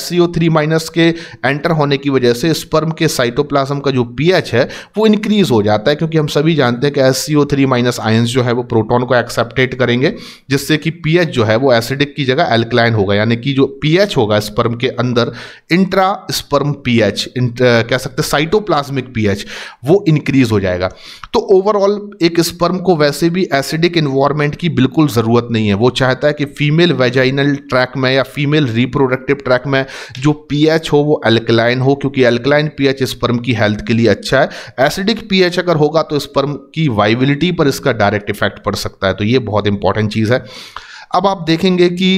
C O three minus के एंटर होने की वजह से स्पर्म के साइटोप्लाज्म का जो पीएच है वो इंक्रीज हो जाता है क्योंकि हम सभी जानते हैं कि S C O three minus ions जो है वो प्रोटॉन को एक्सेप्टेट करेंगे जिससे कि पीएच जो है वो एसिडिक की जगह एल्कलाइन होगा यानी कि जो पीएच होगा स्पर्म के अंदर इंट्रा स्पर्म पीएच कह सकते हैं साइटोप्लाज्मिक पीएच वो इंक्रीज हो जाएगा तो ओवरऑल एक स्पर्म को वैसे भी एसिडिक इन्वायरमेंट की बिल्कुल ज़रूरत नहीं है वो चाहता है कि फीमेल वेजाइनल ट्रैक में या फीमेल रिप्रोडक्टिव ट्रैक में जो पीएच हो वो अल्कलाइन हो क्योंकि अल्कलाइन पीएच स्पर्म की हेल्थ के लिए अच्छा है एसिडिक पीएच अगर होगा तो स्पर्म की वाइबिलिटी पर इसका डायरेक्ट इफेक्ट पड़ सकता है तो ये बहुत इंपॉर्टेंट चीज़ है अब आप देखेंगे कि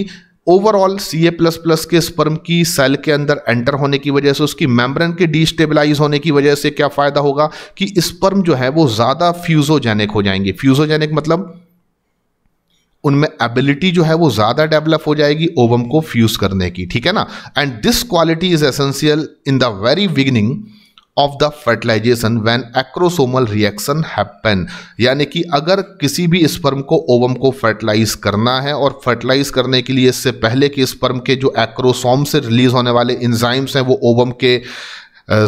overall C A plus plus के स्पर्म की सेल के अंदर एंटर होने की वजह से उसकी मेम्ब्रेन के डिस्टेबलाइज होने की वजह से क्या फ़ायदा होगा कि स्पर्म जो है वो ज़्यादा फ्यूजोजेनिक हो जाएंगे फ्यूजोजेनिक मतलब उनमें एबिलिटी जो है वो ज़्यादा डेवलप हो जाएगी ओवम को फ्यूज़ करने की ठीक है ना and this quality is essential in the very beginning of the fertilization when acrosomal reaction happen यानी कि अगर किसी भी स्पर्म को ओवम को फर्टिलाइज करना है और फर्टिलाइज करने के लिए इससे पहले कि स्पर्म के जो एक्रोसोम से रिलीज होने वाले इंजाइम्स हैं वो ओवम के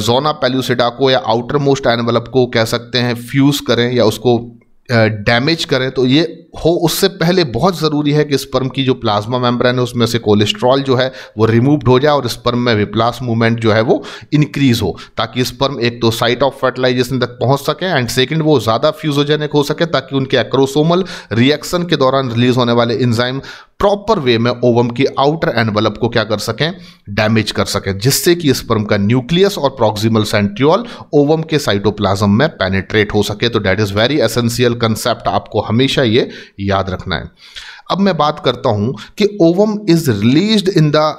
जोना पेल्यूसिडा को या आउटर मोस्ट एनवलप को कह सकते हैं फ्यूज़ करें या उसको डैमेज करें तो ये हो उससे पहले बहुत ज़रूरी है कि स्पर्म की जो प्लाज्मा मेम्ब्रेन है उसमें से कोलेस्ट्रॉल जो है वो रिमूव्ड हो जाए और स्पर्म में विप्लास मूवमेंट जो है वो इंक्रीज हो ताकि स्पर्म एक तो साइट ऑफ फर्टिलाइजेशन तक पहुंच सके एंड सेकंड वो ज़्यादा फ्यूजोजेनिक हो सके ताकि उनके एक्रोसोमल रिएक्शन के दौरान रिलीज होने वाले इंजाइम प्रॉपर वे में ओवम की आउटर एनवलप को क्या कर सकें डैमेज कर सकें जिससे कि स्पर्म का न्यूक्लियस और प्रॉक्सिमल सेंट्रियोल ओवम के साइटोप्लाज्म में पेनेट्रेट हो सके तो that is very essential concept आपको हमेशा ये याद रखना है अब मैं बात करता हूं कि ovum is release in the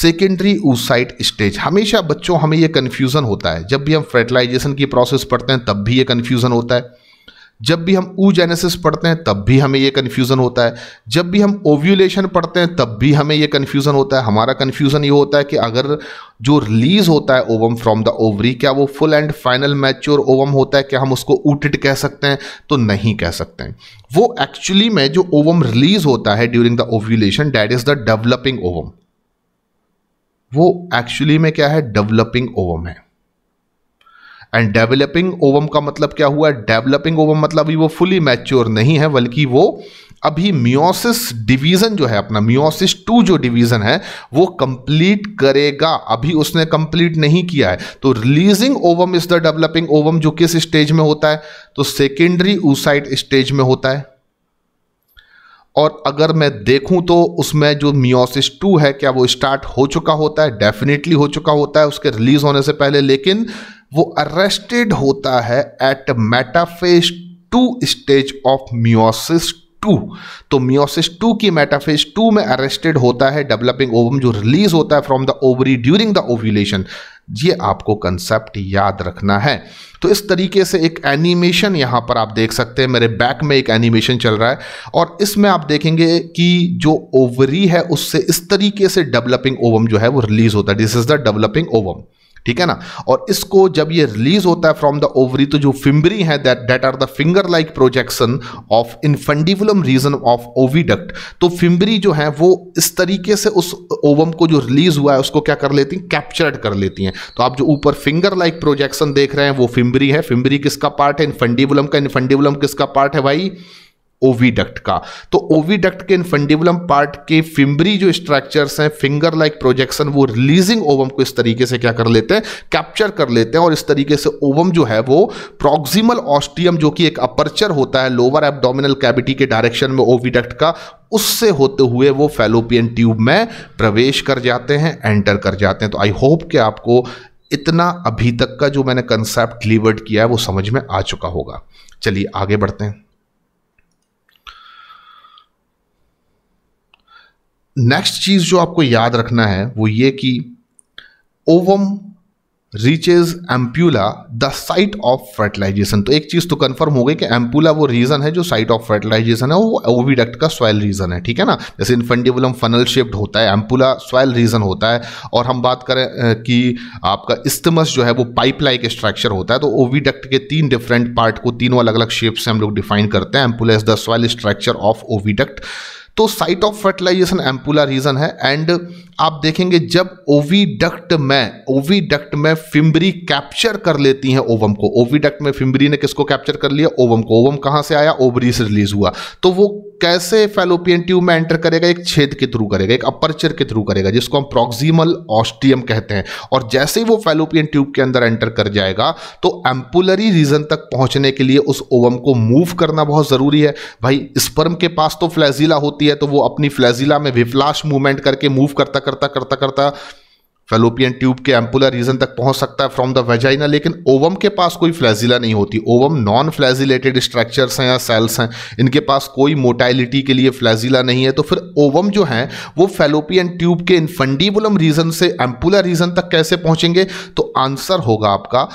secondary oocyte stage हमेशा बच्चों हमें ये कन्फ्यूज़न होता है जब भी हम फर्टिलाइजेशन की प्रोसेस पढ़ते हैं तब भी ये कन्फ्यूज़न होता है जब भी हम ऊ जेनेसिस पढ़ते हैं तब भी हमें ये कन्फ्यूज़न होता है जब भी हम ओव्यूलेशन पढ़ते हैं तब भी हमें ये कन्फ्यूज़न होता है हमारा कन्फ्यूज़न ये होता है कि अगर जो रिलीज़ होता है ओवम फ्रॉम द ओवरी क्या वो full and final mature ovum होता है क्या हम उसको ऊटिड कह सकते हैं तो नहीं कह सकते हैं वो एक्चुअली में जो ओवम रिलीज़ होता है during the ovulation that is the developing ovum वो एक्चुअली में क्या है डेवलपिंग ओवम है एंड डेवलपिंग ओवम का मतलब क्या हुआ डेवलपिंग ओवम मतलब अभी वो फुली मैच्योर नहीं है बल्कि वो अभी म्योसिस डिवीज़न जो है अपना म्योसिस टू जो डिवीज़न है वो कंप्लीट करेगा अभी उसने कंप्लीट नहीं किया है तो releasing ovum is the developing ovum जो किस स्टेज में होता है तो सेकेंडरी ऊसाइट स्टेज में होता है और अगर मैं देखूं तो उसमें जो मियोसिस टू है क्या वो स्टार्ट हो चुका होता है डेफिनेटली हो चुका होता है उसके रिलीज़ होने से पहले लेकिन वो अरेस्टेड होता है at metaphase two stage of meiosis two तो म्योसिस टू की मेटाफेज टू में अरेस्टेड होता है डेवलपिंग ओवम जो रिलीज होता है from the ovary during the ovulation ये आपको कंसेप्ट याद रखना है तो इस तरीके से एक एनिमेशन यहां पर आप देख सकते हैं मेरे बैक में एक एनिमेशन चल रहा है और इसमें आप देखेंगे कि जो ओवरी है उससे इस तरीके से डेवलपिंग ओवम जो है वो रिलीज होता है this is the developing ovum ठीक है ना और इसको जब ये रिलीज होता है फ्रॉम द ओवरी तो जो फिम्बरी है that that are the finger like projection of infundibulum region of oviduct तो फिम्बरी जो है वो इस तरीके से उस ओवम को जो रिलीज हुआ है उसको क्या कर लेती हैं कैप्चर्ड कर लेती हैं तो आप जो ऊपर फिंगर लाइक प्रोजेक्शन देख रहे हैं वो फिम्बरी है फिम्बरी किसका पार्ट है इनफंडिवुलम का इनफंडिवुलम किसका पार्ट है भाई ओवीडक्ट का तो ओवीडक्ट के इनफंडिबुलम पार्ट के फिम्बरी जो स्ट्रक्चर्स हैं फिंगर लाइक प्रोजेक्शन वो रिलीजिंग ओवम को इस तरीके से क्या कर लेते हैं कैप्चर कर लेते हैं और इस तरीके से ओवम जो है वो प्रॉक्सिमल ऑस्टियम जो कि एक अपर्चर होता है लोअर एब्डोमिनल कैविटी के डायरेक्शन में ओवीडक्ट का उससे होते हुए वो फेलोपियन ट्यूब में प्रवेश कर जाते हैं एंटर कर जाते हैं तो आई होप कि आपको इतना अभी तक का जो मैंने कंसेप्ट डिलीवर्ड किया है वो समझ में आ चुका होगा चलिए आगे बढ़ते हैं नेक्स्ट चीज़ जो आपको याद रखना है वो ये कि ovum reaches ampulla the site of fertilization तो एक चीज़ तो कंफर्म हो गई कि एम्प्यूला वो रीजन है जो साइट ऑफ फर्टिलाइजेशन है वो ओवीडक्ट का सॉयल रीजन है ठीक है ना जैसे इन्फेंडिबुलम फनल शेप्ड होता है एम्पूला स्वेल रीजन होता है और हम बात करें कि आपका इस्टमस जो है वो पाइप लाइक स्ट्रक्चर होता है तो ओवीडक्ट के तीन डिफरेंट पार्ट को तीनों अलग अलग शेप से हम लोग डिफाइन करते हैं ampulla is the swell structure of oviduct तो site of fertilization ampulla region है एंड आप देखेंगे जब ओवीडक्ट में ओवीडक्ट में फिम्बरी कैप्चर कर लेती है ओवम को ओवीडक्ट में फिम्बरी ने किसको कैप्चर कर लिया ओवम को ओवम कहां से आया ओवरी से रिलीज हुआ तो वो कैसे फेलोपियन ट्यूब में एंटर करेगा एक छेद के थ्रू करेगा एक अपर्चर के थ्रू करेगा जिसको हम प्रोक्सिमल ऑस्टियम कहते हैं और जैसे ही वो फेलोपियन ट्यूब के अंदर एंटर कर जाएगा तो एम्पुलरी रीजन तक पहुंचने के लिए उस ओवम को मूव करना बहुत ज़रूरी है भाई स्पर्म के पास तो फ्लैजिला होती है तो वो अपनी फ्लैजिला में विफ्लाश मूवमेंट करके मूव करता करता करता करता फेलोपियन ट्यूब के एम्पुलर रीजन तक पहुंच सकता है फ्रॉम द वेजाइना लेकिन ओवम के पास कोई फ्लैजिला नहीं होती ओवम नॉन फ्लैजिलेटेड स्ट्रक्चर्स हैं या सेल्स हैं इनके पास कोई मोटाइलिटी के लिए फ्लैजिला नहीं है तो फिर ओवम जो हैं वो फेलोपियन ट्यूब के इनफंडीबुलम रीजन से एम्पुलर रीजन तक कैसे पहुंचेंगे तो आंसर होगा आपका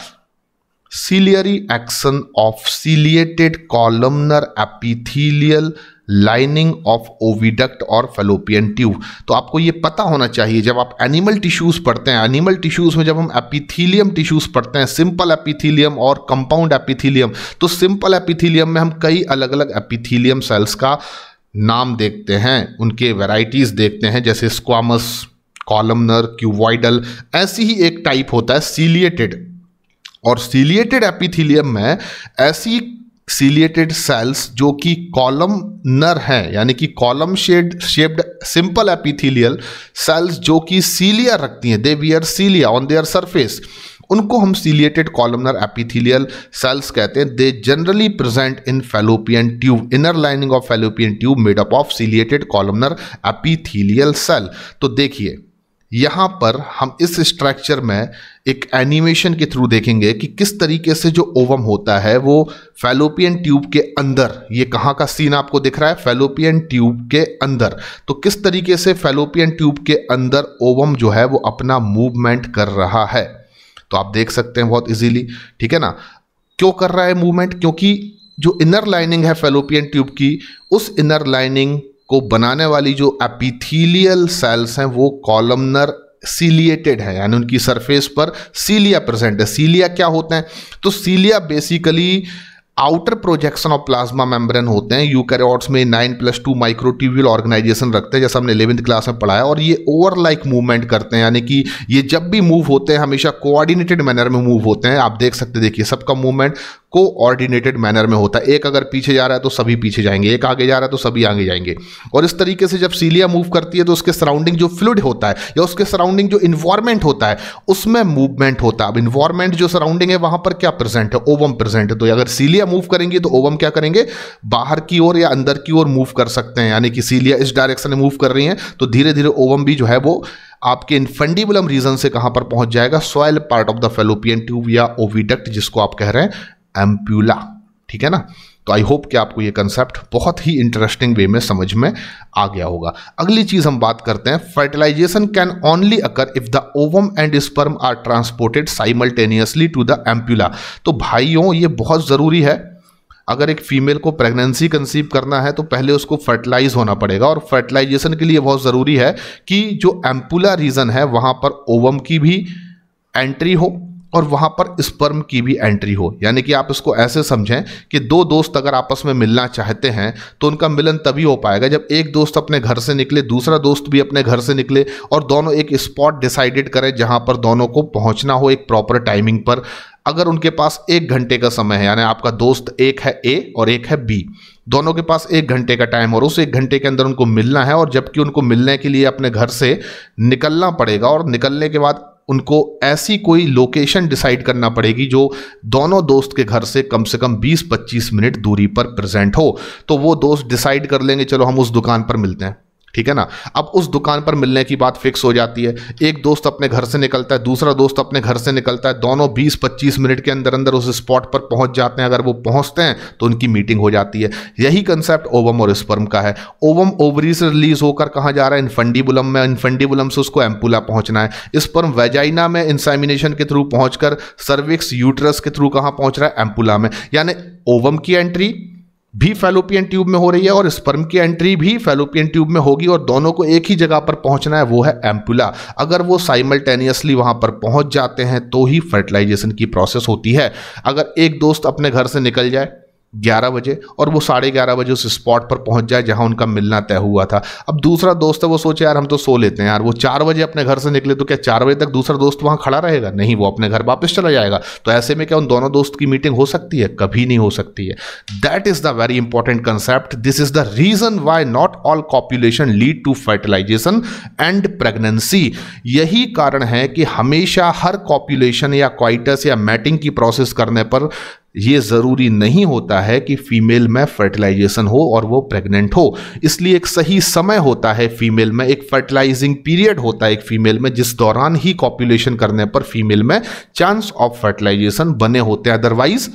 ciliary action of ciliated columnar epithelial lining of oviduct और फेलोपियन ट्यूब तो आपको ये पता होना चाहिए जब आप एनिमल टिश्यूज़ पढ़ते हैं एनिमल टिश्यूज़ में जब हम एपिथीलियम टिश्यूज़ पढ़ते हैं सिंपल एपिथीलियम और कंपाउंड एपिथीलियम तो सिंपल एपिथीलियम में हम कई अलग अलग एपिथीलियम सेल्स का नाम देखते हैं उनके वेराइटीज़ देखते हैं जैसे स्क्वामस कॉलमनर क्यूवाइडल ऐसी ही एक टाइप होता है सीलिएटेड और सीलिएटेड एपिथीलियम में ऐसी सीलिएटेड सेल्स जो कि कॉलम नर हैं यानी कि column shade shaped simple epithelial cells जो कि सीलिया रखती हैं they wear cilia on their surface उनको हम सीलिएटेड कॉलमनर एपिथीलियल सेल्स कहते हैं they generally present in fallopian tube inner lining of fallopian tube made up of ciliated columnar epithelial cell तो देखिए यहां पर हम इस स्ट्रक्चर में एक एनिमेशन के थ्रू देखेंगे कि किस तरीके से जो ओवम होता है वो फेलोपियन ट्यूब के अंदर ये कहाँ का सीन आपको दिख रहा है फेलोपियन ट्यूब के अंदर तो किस तरीके से फेलोपियन ट्यूब के अंदर ओवम जो है वो अपना मूवमेंट कर रहा है तो आप देख सकते हैं बहुत इजीली ठीक है ना क्यों कर रहा है मूवमेंट क्योंकि जो इनर लाइनिंग है फेलोपियन ट्यूब की उस इनर लाइनिंग को बनाने वाली जो एपिथीलियल सेल्स हैं वो कॉलमनर सीलिएटेड है यानी उनकी सरफेस पर सीलिया प्रेजेंट है सीलिया क्या होते हैं तो cilia basically outer projection of plasma membrane होते हैं यू में nine plus two microtubule organisation रखते हैं जैसा हमने इलेवंथ क्लास में पढ़ाया और ये ओवर लाइक मूवमेंट करते हैं यानी कि ये जब भी मूव होते हैं हमेशा कोऑर्डिनेटेड मैनर में मूव होते हैं आप देख सकते देखिए सबका मूवमेंट कोऑर्डिनेटेड मैनर में होता है एक अगर पीछे जा रहा है तो सभी पीछे जाएंगे एक आगे जा रहा है तो सभी आगे जाएंगे और इस तरीके से जब सीलिया मूव करती है तो उसके सराउंडिंग जो फ्लूड होता है या उसके सराउंडिंग जो इन्वायरमेंट होता है उसमें मूवमेंट होता है अब इन्वायरमेंट जो सराउंडिंग है वहां पर क्या प्रेजेंट है ओवम प्रेजेंट है तो अगर सीलिया सीलिया मूव करेंगी तो ओवम क्या करेंगे बाहर की ओर या अंदर की ओर मूव कर सकते हैं यानी कि सीलिया इस डायरेक्शन में मूव कर रही हैं तो धीरे धीरे ओवम भी जो है वो आपके इन्फेंडिबुलम रीजन से कहां पर पहुंच जाएगा soil part of the fallopian tube या ओविडक्ट जिसको आप कह रहे हैं एम्प्यूला ठीक है ना तो आई होप कि आपको ये कंसेप्ट बहुत ही इंटरेस्टिंग वे में समझ में आ गया होगा अगली चीज़ हम बात करते हैं fertilisation can only occur if the ovum and sperm are transported simultaneously to the ampulla तो भाइयों ये बहुत ज़रूरी है अगर एक फीमेल को प्रेगनेंसी कंसीव करना है तो पहले उसको फर्टिलाइज होना पड़ेगा और फर्टिलाइजेशन के लिए बहुत ज़रूरी है कि जो एम्पुला रीजन है वहाँ पर ओवम की भी एंट्री हो और वहाँ पर स्पर्म की भी एंट्री हो यानी कि आप इसको ऐसे समझें कि दो दोस्त अगर आपस में मिलना चाहते हैं तो उनका मिलन तभी हो पाएगा जब एक दोस्त अपने घर से निकले दूसरा दोस्त भी अपने घर से निकले और दोनों एक स्पॉट डिसाइडेड करें जहाँ पर दोनों को पहुँचना हो एक प्रॉपर टाइमिंग पर अगर उनके पास एक घंटे का समय है यानी आपका दोस्त एक है ए और एक है बी दोनों के पास एक घंटे का टाइम और उस एक घंटे के अंदर उनको मिलना है और जबकि उनको मिलने के लिए अपने घर से निकलना पड़ेगा और निकलने के बाद उनको ऐसी कोई लोकेशन डिसाइड करना पड़ेगी जो दोनों दोस्त के घर से कम से कम 20-25 मिनट दूरी पर प्रेजेंट हो तो वो दोस्त डिसाइड कर लेंगे चलो हम उस दुकान पर मिलते हैं ठीक है ना अब उस दुकान पर मिलने की बात फिक्स हो जाती है एक दोस्त अपने घर से निकलता है दूसरा दोस्त अपने घर से निकलता है दोनों 20-25 मिनट के अंदर अंदर उस स्पॉट पर पहुंच जाते हैं अगर वो पहुंचते हैं तो उनकी मीटिंग हो जाती है यही कंसेप्ट ओवम और स्पर्म का है ओवम ओवरी से रिलीज होकर कहाँ जा रहा है इन्फंडीबुलम में इन्फंडीबुलम से उसको एम्पुला पहुंचना है स्पर्म वेजाइना में इंसामिनेशन के थ्रू पहुंचकर सर्विक्स यूट्रस के थ्रू कहाँ पहुंच रहा है एम्पुला में यानी ओवम की एंट्री भी फेलोपियन ट्यूब में हो रही है और स्पर्म की एंट्री भी फेलोपियन ट्यूब में होगी और दोनों को एक ही जगह पर पहुंचना है वो है एम्पुला अगर वो साइमल्टेनियसली वहां पर पहुंच जाते हैं तो ही फर्टिलाइजेशन की प्रोसेस होती है अगर एक दोस्त अपने घर से निकल जाए ग्यारह बजे और वो साढ़े ग्यारह बजे उस स्पॉट पर पहुंच जाए जहां उनका मिलना तय हुआ था अब दूसरा दोस्त है वो सोचे यार हम तो सो लेते हैं यार वो चार बजे अपने घर से निकले तो क्या चार बजे तक दूसरा दोस्त वहाँ खड़ा रहेगा नहीं वो अपने घर वापस चला जाएगा तो ऐसे में क्या उन दोनों दोस्त की मीटिंग हो सकती है कभी नहीं हो सकती है that is the very important concept this is the reason why not all copulation lead to fertilisation and pregnancy यही कारण है कि हमेशा हर कॉपुलेशन या क्वाइटस या मैटिंग की प्रोसेस करने पर ये ज़रूरी नहीं होता है कि फीमेल में फर्टिलाइजेशन हो और वो प्रेग्नेंट हो इसलिए एक सही समय होता है फीमेल में एक फर्टिलाइजिंग पीरियड होता है एक फीमेल में जिस दौरान ही कॉपुलेशन करने पर फीमेल में चांस ऑफ फर्टिलाइजेशन बने होते हैं अदरवाइज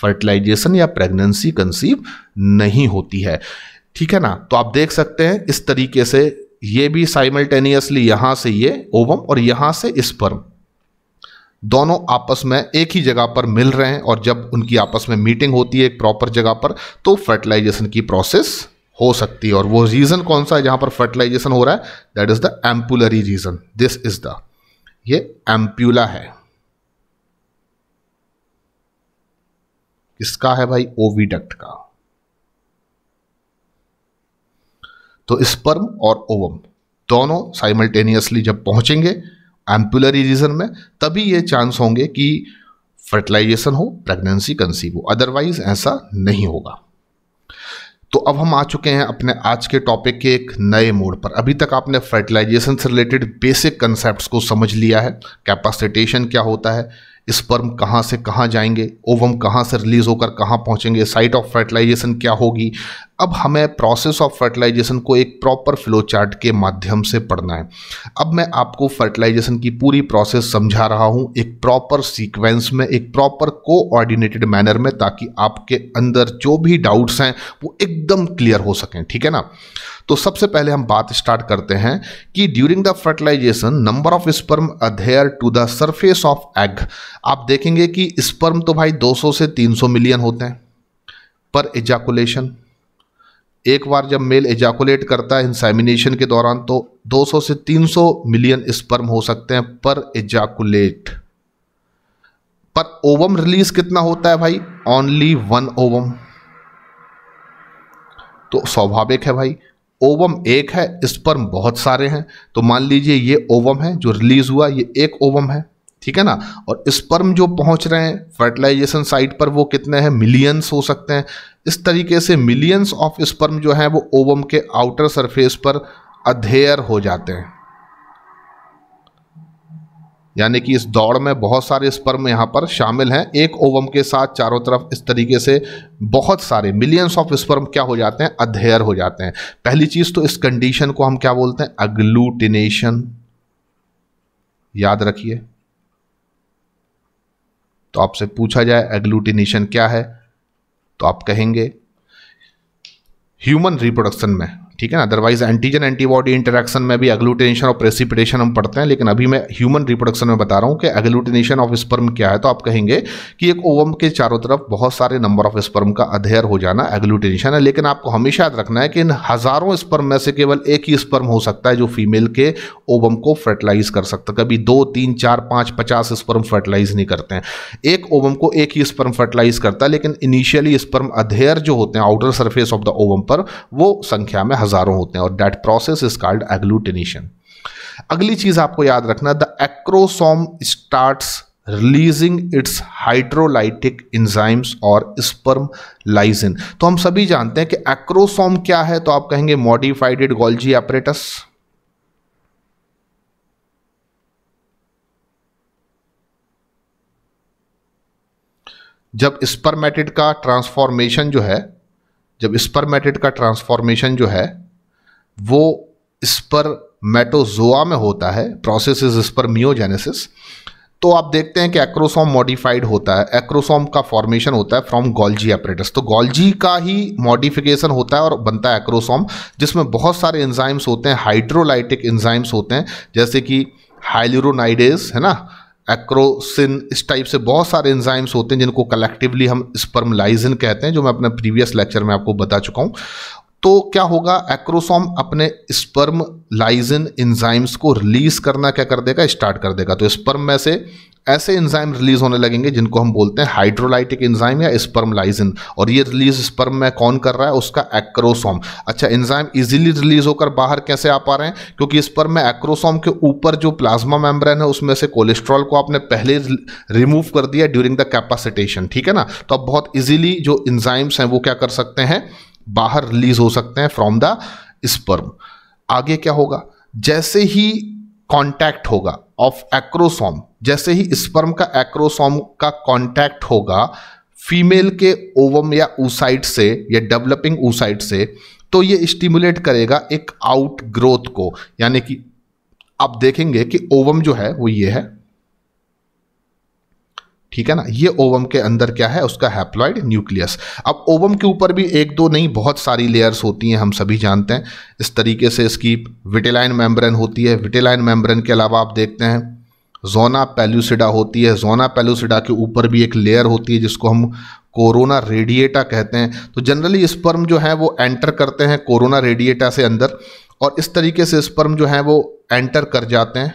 फर्टिलाइजेशन या प्रेगनेंसी कंसीव नहीं होती है ठीक है ना तो आप देख सकते हैं इस तरीके से ये भी साइमल्टेनियसली यहाँ से ये ओवम और यहाँ से स्पर्म दोनों आपस में एक ही जगह पर मिल रहे हैं और जब उनकी आपस में मीटिंग होती है एक प्रॉपर जगह पर तो फर्टिलाइजेशन की प्रोसेस हो सकती है और वो रीज़न कौन सा है जहां पर फर्टिलाइजेशन हो रहा है that is the ampullary region this is the ये एम्प्यूला है किसका है भाई ओवीडक्ट का तो स्पर्म और ओवम दोनों साइमल्टेनियसली जब पहुंचेंगे एम्पुलरी रीजन में तभी ये चांस होंगे कि फर्टिलाइजेशन हो प्रेगनेंसी कंसीव हो अदरवाइज ऐसा नहीं होगा तो अब हम आ चुके हैं अपने आज के टॉपिक के एक नए मोड पर अभी तक आपने फर्टिलाइजेशन से रिलेटेड बेसिक कंसेप्ट को समझ लिया है कैपासिटेशन क्या होता है स्पर्म कहाँ से कहाँ जाएंगे ओवम कहाँ से रिलीज होकर कहाँ पहुँचेंगे साइट ऑफ फर्टिलाइजेशन क्या होगी अब हमें प्रोसेस ऑफ फर्टिलाइजेशन को एक प्रॉपर फ्लो चार्ट के माध्यम से पढ़ना है अब मैं आपको फर्टिलाइजेशन की पूरी प्रोसेस समझा रहा हूँ एक प्रॉपर सीक्वेंस में एक प्रॉपर कोऑर्डिनेटेड मैनर में ताकि आपके अंदर जो भी डाउट्स हैं वो एकदम क्लियर हो सकें ठीक है ना तो सबसे पहले हम बात स्टार्ट करते हैं कि during the fertilisation number of sperm adhere to the surface of egg आप देखेंगे कि स्पर्म तो भाई 200 से 300 मिलियन होते हैं पर एजाकुलेशन एक बार जब मेल एजाकुलेट करता है इंसामिनेशन के दौरान तो 200 से 300 मिलियन स्पर्म हो सकते हैं पर एजाकुलेट पर ओवम रिलीज कितना होता है भाई ओनली वन ओवम तो स्वाभाविक है भाई ओवम एक है स्पर्म बहुत सारे हैं तो मान लीजिए ये ओवम है जो रिलीज हुआ ये एक ओवम है ठीक है ना और स्पर्म जो पहुंच रहे हैं फर्टिलाइजेशन साइट पर वो कितने हैं मिलियंस हो सकते हैं इस तरीके से मिलियंस ऑफ स्पर्म जो हैं वो ओवम के आउटर सरफेस पर अधेयर हो जाते हैं यानी कि इस दौड़ में बहुत सारे स्पर्म यहाँ पर शामिल हैं एक ओवम के साथ चारों तरफ इस तरीके से बहुत सारे मिलियंस ऑफ स्पर्म क्या हो जाते हैं अधेयर हो जाते हैं पहली चीज़ तो इस कंडीशन को हम क्या बोलते हैं अग्लूटिनेशन याद रखिए तो आपसे पूछा जाए एग्लूटिनेशन क्या है तो आप कहेंगे ह्यूमन रिप्रोडक्शन में ठीक है ना अदरवाइज एंटीजन एंटीबॉडी इंटरेक्शन में भी एग्लूटिनेशन और प्रेसिपिटेशन हम पढ़ते हैं लेकिन अभी मैं ह्यूमन रिप्रोडक्शन में बता रहा हूँ कि एग्लूटिनेशन ऑफ स्पर्म क्या है तो आप कहेंगे कि एक ओवम के चारों तरफ बहुत सारे नंबर ऑफ स्पर्म का अधेयर हो जाना एग्लूटिनेशन है लेकिन आपको हमेशा याद रखना है कि इन हज़ारों स्पर्म में से केवल एक ही स्पर्म हो सकता है जो फीमेल के ओवम को फर्टिलाइज कर सकता है कभी दो तीन चार पाँच पचास स्पर्म फर्टिलाइज नहीं करते हैं एक ओवम को एक ही स्पर्म फर्टिलाइज करता है लेकिन इनिशियली स्पर्म अधेयर जो होते हैं outer surface of the ovum पर वो संख्या में हज़ारों होते हैं और that process is called agglutination अगली चीज़ आपको याद रखना the acrosome starts releasing its hydrolytic enzymes और स्पर्म लाइजिन तो हम सभी जानते हैं कि एक्रोसोम क्या है तो आप कहेंगे मॉडिफाइडेड गोल्जी ऑपरेटस जब स्पर्मेटिड का ट्रांसफॉर्मेशन जो है जब स्पर्मेटेड का ट्रांसफॉर्मेशन जो है वो स्पर्मेटोजोआ में होता है प्रोसेस इज स्पर्मियोजेनेसिस तो आप देखते हैं कि एक्रोसोम मॉडिफाइड होता है एक्रोसोम का फॉर्मेशन होता है फ्रॉम गोल्जी एपरेटस तो गोल्जी का ही मॉडिफिकेशन होता है और बनता है एक्रोसोम जिसमें बहुत सारे एंजाइम्स होते हैं हाइड्रोलाइटिक एंजाइम्स होते हैं जैसे कि हाइलोरोनाइडेज है ना एक्रोसिन इस टाइप से बहुत सारे एंजाइम्स होते हैं जिनको कलेक्टिवली हम स्पर्मलाइजिन कहते हैं जो मैं अपने प्रीवियस लेक्चर में आपको बता चुका हूँ तो क्या होगा एक्रोसोम अपने स्पर्म लाइजिन इंजाइम्स को रिलीज करना क्या कर देगा स्टार्ट कर देगा तो स्पर्म में से ऐसे इंजाइम रिलीज होने लगेंगे जिनको हम बोलते हैं हाइड्रोलाइटिक इंजाइम या स्पर्मलाइजिन और ये रिलीज स्पर्म में कौन कर रहा है उसका एक्रोसोम अच्छा इंजाइम इजीली रिलीज होकर बाहर कैसे आ पा रहे हैं क्योंकि स्पर्म में एक्रोसोम के ऊपर जो प्लाज्मा मेम्ब्रेन है उसमें से कोलेस्ट्रॉल को आपने पहले रिमूव कर दिया ड्यूरिंग द कैपासिटेशन ठीक है ना तो अब बहुत ईजिली जो इंजाइम्स हैं वो क्या कर सकते हैं बाहर रिलीज हो सकते हैं फ्रॉम द स्पर्म आगे क्या होगा जैसे ही कॉन्टैक्ट होगा ऑफ एक्रोसोम जैसे ही स्पर्म का एक्रोसोम का कांटेक्ट होगा फीमेल के ओवम या ऊसाइट से या डेवलपिंग ऊसाइट से तो ये स्टिमुलेट करेगा एक आउट ग्रोथ को यानी कि आप देखेंगे कि ओवम जो है वो ये है ठीक है ना ये ओवम के अंदर क्या है उसका हैप्लॉइड न्यूक्लियस अब ओवम के ऊपर भी एक दो नहीं बहुत सारी लेयर्स होती हैं हम सभी जानते हैं इस तरीके से इसकी विटेलाइन मेम्ब्रेन होती है विटेलाइन मेम्ब्रेन के अलावा आप देखते हैं जोना पेल्यूसिडा होती है जोना पेल्यूसिडा के ऊपर भी एक लेयर होती है जिसको हम कोरोना रेडिएटा कहते हैं तो जनरली स्पर्म जो है वो एंटर करते हैं कोरोना रेडिएटा से अंदर और इस तरीके से स्पर्म जो है वो एंटर कर जाते हैं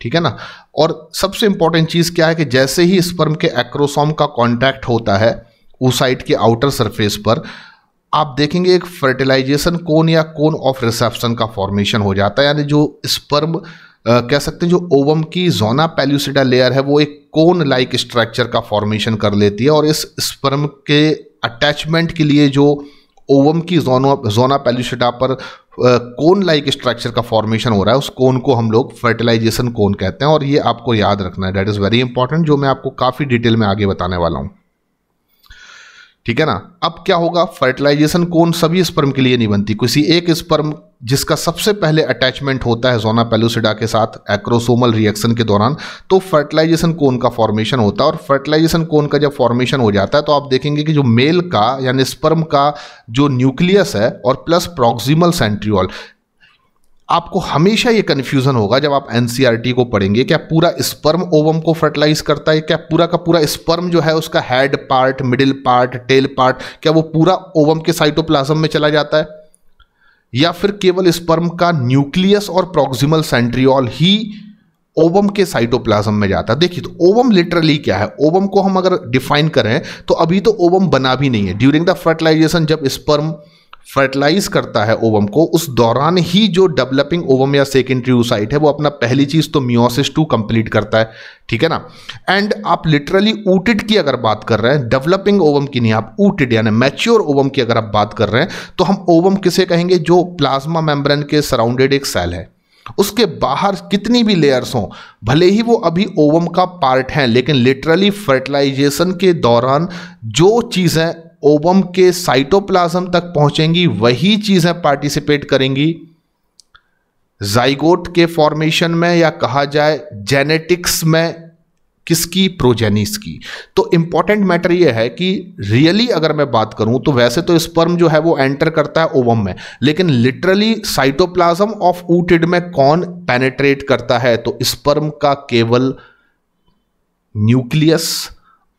ठीक है ना और सबसे इंपॉर्टेंट चीज़ क्या है कि जैसे ही स्पर्म के एक्रोसोम का कॉन्टैक्ट होता है ऊसाइट के आउटर सरफेस पर आप देखेंगे एक फर्टिलाइजेशन कोन या कोन ऑफ रिसेप्शन का फॉर्मेशन हो जाता है यानी जो स्पर्म कह सकते हैं जो ओवम की जोना पेल्यूसिडा लेयर है वो एक कोन लाइक स्ट्रक्चर का फॉर्मेशन कर लेती है और इस स्पर्म के अटैचमेंट के लिए जो ओवम की जोनो जोना पेल्यूसिडा पर कोन लाइक स्ट्रक्चर का फॉर्मेशन हो रहा है उस कोन को हम लोग फर्टिलाइजेशन कोन कहते हैं और ये आपको याद रखना है डेट इज़ वेरी इंपॉर्टेंट जो मैं आपको काफ़ी डिटेल में आगे बताने वाला हूँ ठीक है ना अब क्या होगा फर्टिलाइजेशन कोन सभी स्पर्म के लिए नहीं बनती किसी एक स्पर्म जिसका सबसे पहले अटैचमेंट होता है जोना पेलुसिडा के साथ एक्रोसोमल रिएक्शन के दौरान तो फर्टिलाइजेशन कोन का फॉर्मेशन होता है और फर्टिलाइजेशन कोन का जब फॉर्मेशन हो जाता है तो आप देखेंगे कि जो मेल का यानी स्पर्म का जो न्यूक्लियस है और प्लस प्रॉक्सिमल सेंट्रियोल आपको हमेशा ये कन्फ्यूज़न होगा जब आप एन e को पढ़ेंगे क्या पूरा स्पर्म ओवम को फर्टिलाइज करता है क्या पूरा का पूरा स्पर्म जो है उसका head part middle part tail part क्या वो पूरा ओवम के साइटोप्लाज्म में चला जाता है या फिर केवल स्पर्म का न्यूक्लियस और प्रोक्सिमल सेंट्रियोल ही ओवम के साइटोप्लाज्म में जाता है देखिए तो ओवम लिटरली क्या है ओवम को हम अगर डिफाइन करें तो अभी तो ओवम बना भी नहीं है ड्यूरिंग द फर्टिलाइजेशन जब स्पर्म फर्टिलाइज करता है ओवम को उस दौरान ही जो डेवलपिंग ओवम या सेकेंडरी ओसाइट है वो अपना पहली चीज़ तो मियोसिस टू कंप्लीट करता है ठीक है ना एंड आप लिटरली ऊटिड की अगर बात कर रहे हैं डेवलपिंग ओवम की नहीं आप ऊटिड यानी मैच्योर ओवम की अगर आप बात कर रहे हैं तो हम ओवम किसे कहेंगे जो प्लाज्मा मेम्ब्रेन के सराउंडेड एक सेल है उसके बाहर कितनी भी लेयर्स हों भले ही वो अभी ओवम का पार्ट हैं लेकिन लिटरली फर्टिलाइजेशन के दौरान जो चीज़ें ओवम के साइटोप्लाज्म तक पहुंचेंगी वही चीज़ें पार्टिसिपेट करेंगी जाइगोट के फॉर्मेशन में या कहा जाए जेनेटिक्स में किसकी प्रोजेनिस की तो इंपॉर्टेंट मैटर यह है कि रियली अगर मैं बात करूं तो वैसे तो स्पर्म जो है वो एंटर करता है ओवम में लेकिन लिटरली साइटोप्लाज्म ऑफ ऊटिड में कौन पेनेट्रेट करता है तो स्पर्म का केवल न्यूक्लियस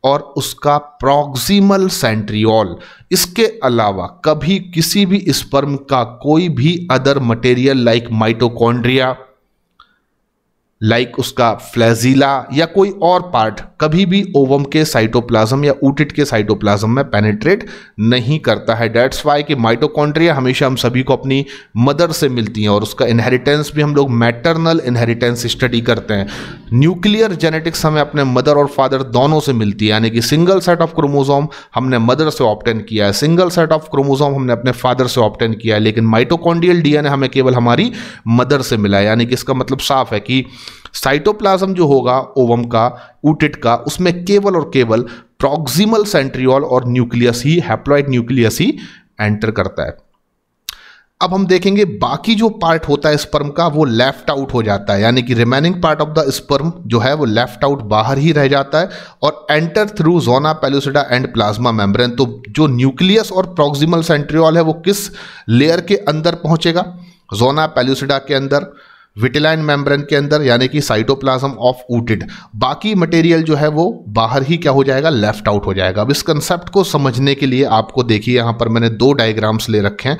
और उसका प्रॉक्सिमल सेंट्रियोल इसके अलावा कभी किसी भी स्पर्म का कोई भी other material like mitochondria like उसका फ्लैजिला या कोई और पार्ट कभी भी ओवम के साइटोप्लाज्म या ऊटिट के साइटोप्लाज्म में पेनेट्रेट नहीं करता है डेट्स वाई कि माइटोकॉन्ड्रिया हमेशा हम सभी को अपनी मदर से मिलती हैं और उसका इनहेरिटेंस भी हम लोग मैटरनल इनहेरिटेंस स्टडी करते हैं न्यूक्लियर जेनेटिक्स हमें अपने मदर और फादर दोनों से मिलती है यानी कि सिंगल सेट ऑफ क्रोमोजोम हमने मदर से ऑप्टेन किया है सिंगल सेट ऑफ क्रोमोजोम हमने अपने फादर से ऑप्टेन किया है लेकिन माइटोकॉन्ड्रियल डीएनए हमें केवल हमारी मदर से मिला है यानी कि इसका मतलब साफ है कि साइटोप्लाज्म जो होगा ओवम का ऊटिट का उसमें केवल और केवल प्रॉक्सिमल सेंट्रियोल और न्यूक्लियस ही हैप्लॉइड न्यूक्लियस ही एंटर करता है अब हम देखेंगे बाकी जो पार्ट होता है स्पर्म का वो लेफ्ट आउट हो जाता है यानी कि remaining part of the sperm जो है वो लेफ्ट आउट बाहर ही रह जाता है और enter through zona pellucida and plasma membrane तो जो न्यूक्लियस और प्रोक्सिमल सेंट्रियोल है वो किस लेयर के अंदर पहुंचेगा जोना पेलोसिडा के अंदर विटिलाइन मेम्ब्रेन के अंदर यानी कि साइटोप्लाज्म ऑफ ऊटिड बाकी मटेरियल जो है वो बाहर ही क्या हो जाएगा लेफ्ट आउट हो जाएगा अब इस कंसेप्ट को समझने के लिए आपको देखिए यहाँ पर मैंने दो डायग्राम्स ले रखे हैं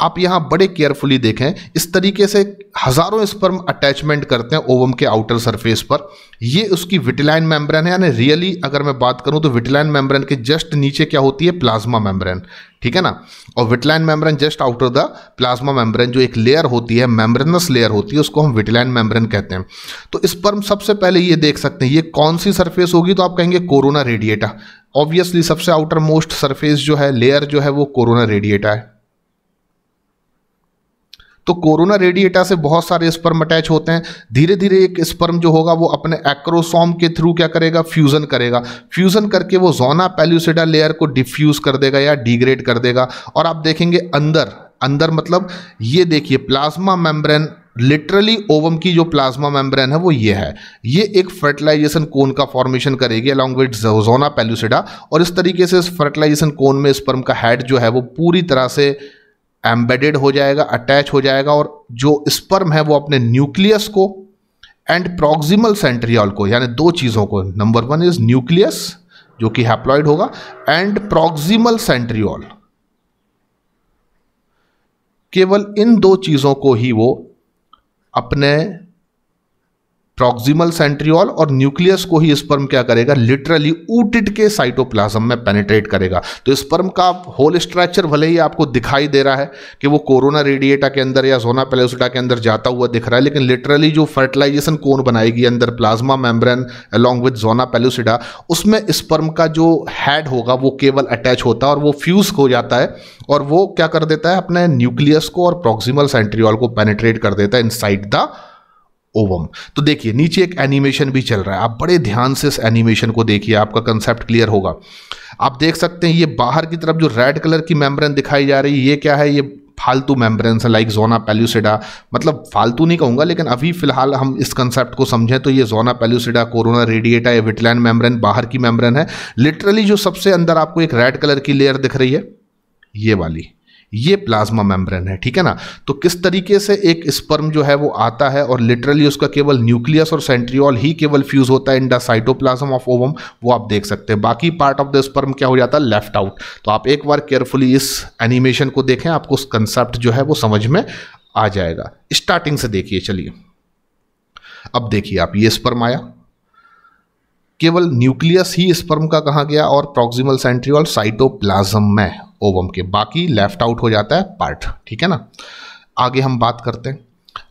आप यहाँ बड़े केयरफुली देखें इस तरीके से हज़ारों स्पर्म अटैचमेंट करते हैं ओवम के आउटर सरफेस पर ये उसकी विटिलाइन मेम्ब्रेन है यानी रियली अगर मैं बात करूँ तो विटिलाइन मेम्ब्रेन के जस्ट नीचे क्या होती है प्लाज्मा मेम्ब्रेन ठीक है ना और vitelline membrane just out of the plasma membrane जो एक लेयर होती है मेम्ब्रेनस लेयर होती है उसको हम विटलाइन मेम्ब्रेन कहते हैं तो इस पर हम सबसे पहले ये देख सकते हैं ये कौन सी सरफेस होगी तो आप कहेंगे कोरोना रेडिएटा ऑब्वियसली सबसे आउटर मोस्ट सरफेस जो है लेयर जो है वो कोरोना रेडिएटा है तो कोरोना रेडिएटा से बहुत सारे स्पर्म अटैच होते हैं धीरे धीरे एक स्पर्म जो होगा वो अपने एक्रोसोम के थ्रू क्या करेगा फ्यूज़न करेगा फ्यूज़न करके वो जोना पेल्यूसिडा लेयर को डिफ्यूज़ कर देगा या डिग्रेड कर देगा और आप देखेंगे अंदर अंदर मतलब ये देखिए प्लाज्मा मेम्ब्रेन लिटरली ओवम की जो प्लाज्मा मेम्ब्रेन है वो ये है ये एक फर्टिलाइजेशन कोन का फॉर्मेशन करेगी अलॉन्ग विद जोना पेल्यूसिडा और इस तरीके से इस फर्टिलाइजेशन कोन में स्पर्म का हेड जो है वो पूरी तरह से एम्बेडेड हो जाएगा अटैच हो जाएगा और जो स्पर्म है वो अपने न्यूक्लियस को एंड प्रोक्सिमल सेंट्रियल को यानी दो चीज़ों को नंबर वन इज न्यूक्लियस जो कि हैप्लॉइड होगा एंड प्रोक्सिमल सेंट्रियल केवल इन दो चीज़ों को ही वो अपने प्रॉक्सिमल सेंट्रियोल और न्यूक्लियस को ही स्पर्म क्या करेगा लिटरली ऊटिट के साइटोप्लाज्म में पेनेट्रेट करेगा तो स्पर्म का होल स्ट्रक्चर भले ही आपको दिखाई दे रहा है कि वो कोरोना रेडिएटा के अंदर या जोना पेलेसोडा के अंदर जाता हुआ दिख रहा है लेकिन लिटरली जो फर्टिलाइजेशन कोन बनाएगी अंदर plasma membrane along with zona pellucida उसमें स्पर्म का जो हैड होगा वो केवल अटैच होता है और वो फ्यूज हो जाता है और वो क्या कर देता है अपने न्यूक्लियस को और प्रॉक्सिमल सेंट्रियोल को पेनेट्रेट कर देता है साइड द ओवम तो देखिए नीचे एक एनिमेशन भी चल रहा है आप बड़े ध्यान से इस एनिमेशन को देखिए आपका कंसेप्ट क्लियर होगा आप देख सकते हैं ये बाहर की तरफ जो रेड कलर की मेम्ब्रेन दिखाई जा रही है ये क्या है ये फालतू मेम्ब्रेन है लाइक जोना पेल्यूसिडा मतलब फालतू नहीं कहूंगा लेकिन अभी फिलहाल हम इस कंसेप्ट को समझें तो ये जोना पेल्यूसिडा कोरोना रेडिएटा या विटलैंड मेम्ब्रेन बाहर की मेम्ब्रेन है लिटरली जो सबसे अंदर आपको एक रेड कलर की लेयर दिख रही है ये वाली ये प्लाज्मा मेम्ब्रेन है ठीक है ना तो किस तरीके से एक स्पर्म जो है वो आता है और लिटरली उसका केवल न्यूक्लियस और सेंट्रियोल ही केवल फ्यूज होता है in the cytoplasm of ovum वो आप देख सकते हैं बाकी पार्ट ऑफ द स्पर्म क्या हो जाता है लेफ्ट आउट तो आप एक बार केयरफुली इस एनिमेशन को देखें आपको उस कंसेप्ट जो है वो समझ में आ जाएगा स्टार्टिंग से देखिए चलिए अब देखिए आप ये स्पर्म आया केवल न्यूक्लियस ही स्पर्म का कहा गया और प्रोक्सिमल सेंट्री और साइटोप्लाज्म में ओवम के बाकी लेफ्ट आउट हो जाता है पार्ट ठीक है ना आगे हम बात करते हैं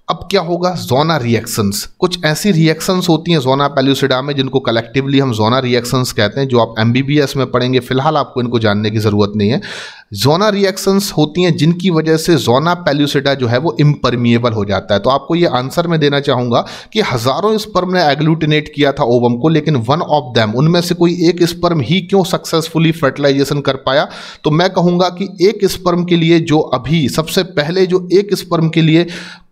अब क्या होगा जोना रिएक्शंस कुछ ऐसी रिएक्शंस होती हैं जोना पेल्यूसिडा में जिनको कलेक्टिवली हम जोना रिएक्शंस कहते हैं जो आप एम में पढ़ेंगे फिलहाल आपको इनको जानने की ज़रूरत नहीं है जोना रिएक्शंस होती हैं जिनकी वजह से जोना पेल्यूसिडा जो है वो इम्परमिएबल हो जाता है तो आपको ये आंसर में देना चाहूँगा कि हज़ारों स्पर्म ने एग्लूटिनेट किया था ओवम को लेकिन वन ऑफ दैम उनमें से कोई एक स्पर्म ही क्यों सक्सेसफुली फर्टिलाइजेशन कर पाया तो मैं कहूँगा कि एक स्पर्म के लिए जो अभी सबसे पहले जो एक स्पर्म के लिए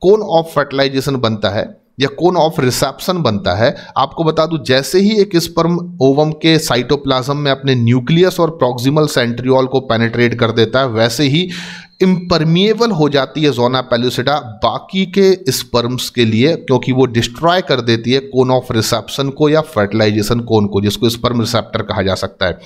कौन ऑफ फर्टिलाइजेशन बनता है या कोन ऑफ रिसेप्शन बनता है आपको बता दूं जैसे ही एक स्पर्म ओवम के साइटोप्लाज्म में अपने न्यूक्लियस और प्रॉक्सिमल सेंट्रियोल को पेनेट्रेट कर देता है वैसे ही इम्परमिएबल हो जाती है जोना पेल्यूसिडा बाकी के स्पर्म्स के लिए क्योंकि वो डिस्ट्रॉय कर देती है कोन ऑफ रिसेप्शन को या फर्टिलाइजेशन कोन को जिसको स्पर्म रिसेप्टर कहा जा सकता है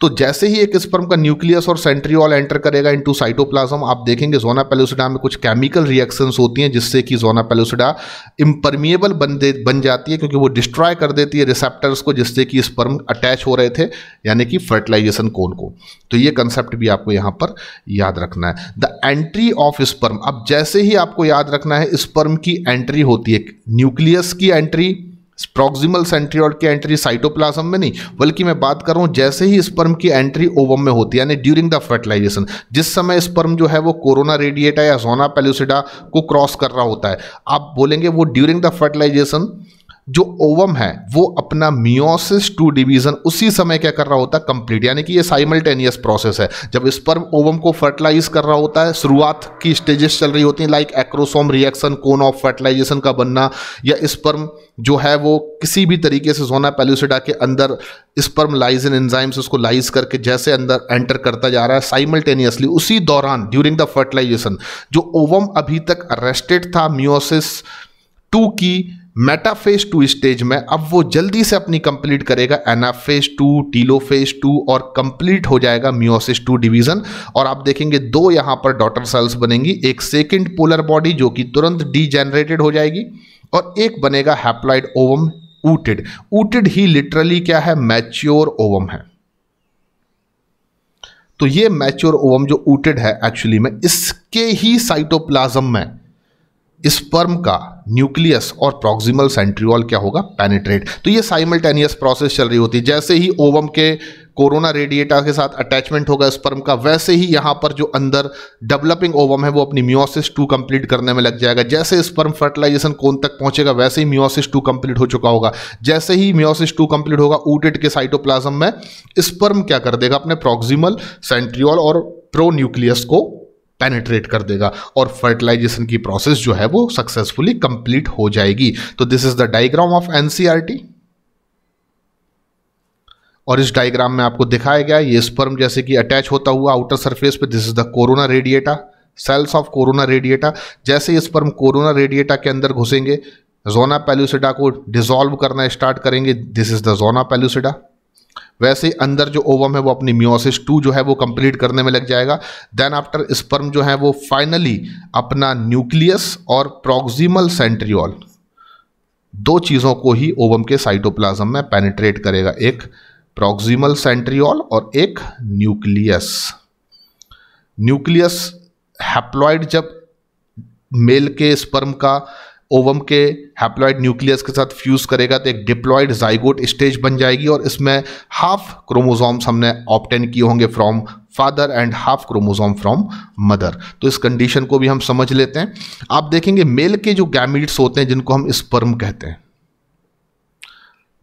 तो जैसे ही एक स्पर्म का न्यूक्लियस और सेंट्रियोल एंटर करेगा इनटू साइटोप्लाज्म आप देखेंगे जोना पेल्यूसिडा में कुछ केमिकल रिएक्शंस होती हैं जिससे कि जोना पेल्यूसिडा इम्परमिएबल बन दे बन जाती है क्योंकि वो डिस्ट्रॉय कर देती है रिसेप्टर्स को जिससे कि स्पर्म अटैच हो रहे थे यानी कि फर्टिलाइजेशन कोन को तो ये कंसेप्ट भी आपको यहाँ पर याद रखना है द एंट्री ऑफ स्पर्म अब जैसे ही आपको याद रखना है स्पर्म की एंट्री होती है न्यूक्लियस की एंट्री प्रोक्सिमल सेंट्रियोल की एंट्री साइटोप्लाज्म में नहीं बल्कि मैं बात कर रहा हूँ जैसे ही स्पर्म की एंट्री ओवम में होती है यानी ड्यूरिंग द फर्टिलाइजेशन जिस समय स्पर्म जो है वो कोरोना रेडिएटा या जोना पेल्यूसिडा को क्रॉस कर रहा होता है आप बोलेंगे वो ड्यूरिंग द फर्टिलाइजेशन जो ओवम है वो अपना मियोसिस टू डिवीजन उसी समय क्या कर रहा होता है कंप्लीट यानी कि ये साइमल्टेनियस प्रोसेस है जब स्पर्म ओवम को फर्टिलाइज कर रहा होता है शुरुआत की स्टेजेस चल रही होती हैं like acrosome reaction cone of fertilisation का बनना या स्पर्म जो है वो किसी भी तरीके से जोना पेल्यूसिडा के अंदर स्पर्म इन एंजाइम्स उसको लाइज करके जैसे अंदर एंटर करता जा रहा है साइमल्टेनियसली उसी दौरान ड्यूरिंग द फर्टिलाइजेशन जो ओवम अभी तक अरेस्टेड था मियोसिस टू की मेटाफेज टू स्टेज में अब वो जल्दी से अपनी कंप्लीट करेगा एनाफेज टू टीलो टू और कंप्लीट हो जाएगा म्यूसिस टू डिवीजन और आप देखेंगे दो यहां पर डॉटर सेल्स बनेंगी एक सेकेंड पोलर बॉडी जो कि तुरंत डीजेनरेटेड हो जाएगी और एक बनेगा हैप्लाइड ओवम ऊटेड ऊटेड ही लिटरली क्या है मैच्योर ओवम है तो ये मैच्योर ओवम जो ऊटेड है एक्चुअली में इसके ही साइटोप्लाज्म में स्पर्म का न्यूक्लियस और प्रॉक्सिमल सेंट्रियोल क्या होगा पेनिट्रेट तो ये साइमल्टेनियस प्रोसेस चल रही होती है जैसे ही ओवम के कोरोना रेडिएटा के साथ अटैचमेंट होगा स्पर्म का वैसे ही यहाँ पर जो अंदर डेवलपिंग ओवम है वो अपनी म्योसिस टू कंप्लीट करने में लग जाएगा जैसे स्पर्म फर्टिलाइजेशन कौन तक पहुंचेगा वैसे ही म्योसिस टू कंप्लीट हो चुका होगा जैसे ही म्योसिस टू कंप्लीट होगा ऊटेड के साइटोप्लाज्म में स्पर्म क्या कर देगा अपने प्रोक्सिमल सेंट्रियोल और प्रो न्यूक्लियस को पेनेट्रेट कर देगा और फर्टिलाइजेशन की प्रोसेस जो है वो सक्सेसफुली कंप्लीट हो जाएगी तो this is the diagram of NCERT और इस डायग्राम में आपको दिखाया गया ये स्पर्म जैसे कि अटैच होता हुआ आउटर सरफेस पे this is the corona radiata cells of corona radiata जैसे ये स्पर्म कोरोना रेडिएटा के अंदर घुसेंगे जोना पेल्यूसिडा को डिजोल्व करना स्टार्ट करेंगे this is the zona pellucida वैसे ही अंदर जो ओवम है वो अपनी म्योसिस टू जो है वो कंप्लीट करने में लग जाएगा देन आफ्टर स्पर्म जो है वो फाइनली अपना न्यूक्लियस और प्रोक्सिमल सेंट्रियोल दो चीज़ों को ही ओवम के साइटोप्लाज्म में पेनिट्रेट करेगा एक प्रोक्सिमल सेंट्रियोल और एक न्यूक्लियस न्यूक्लियस हैप्लॉइड जब मेल के स्पर्म का ओवम के हैप्लॉइड न्यूक्लियस के साथ फ्यूज करेगा तो एक डिप्लॉयड जाइगोट स्टेज बन जाएगी और इसमें हाफ क्रोमोसोम्स हमने ऑप्टेन किए होंगे from father and half chromosome from mother तो इस कंडीशन को भी हम समझ लेते हैं आप देखेंगे मेल के जो गैमिट्स होते हैं जिनको हम स्पर्म कहते हैं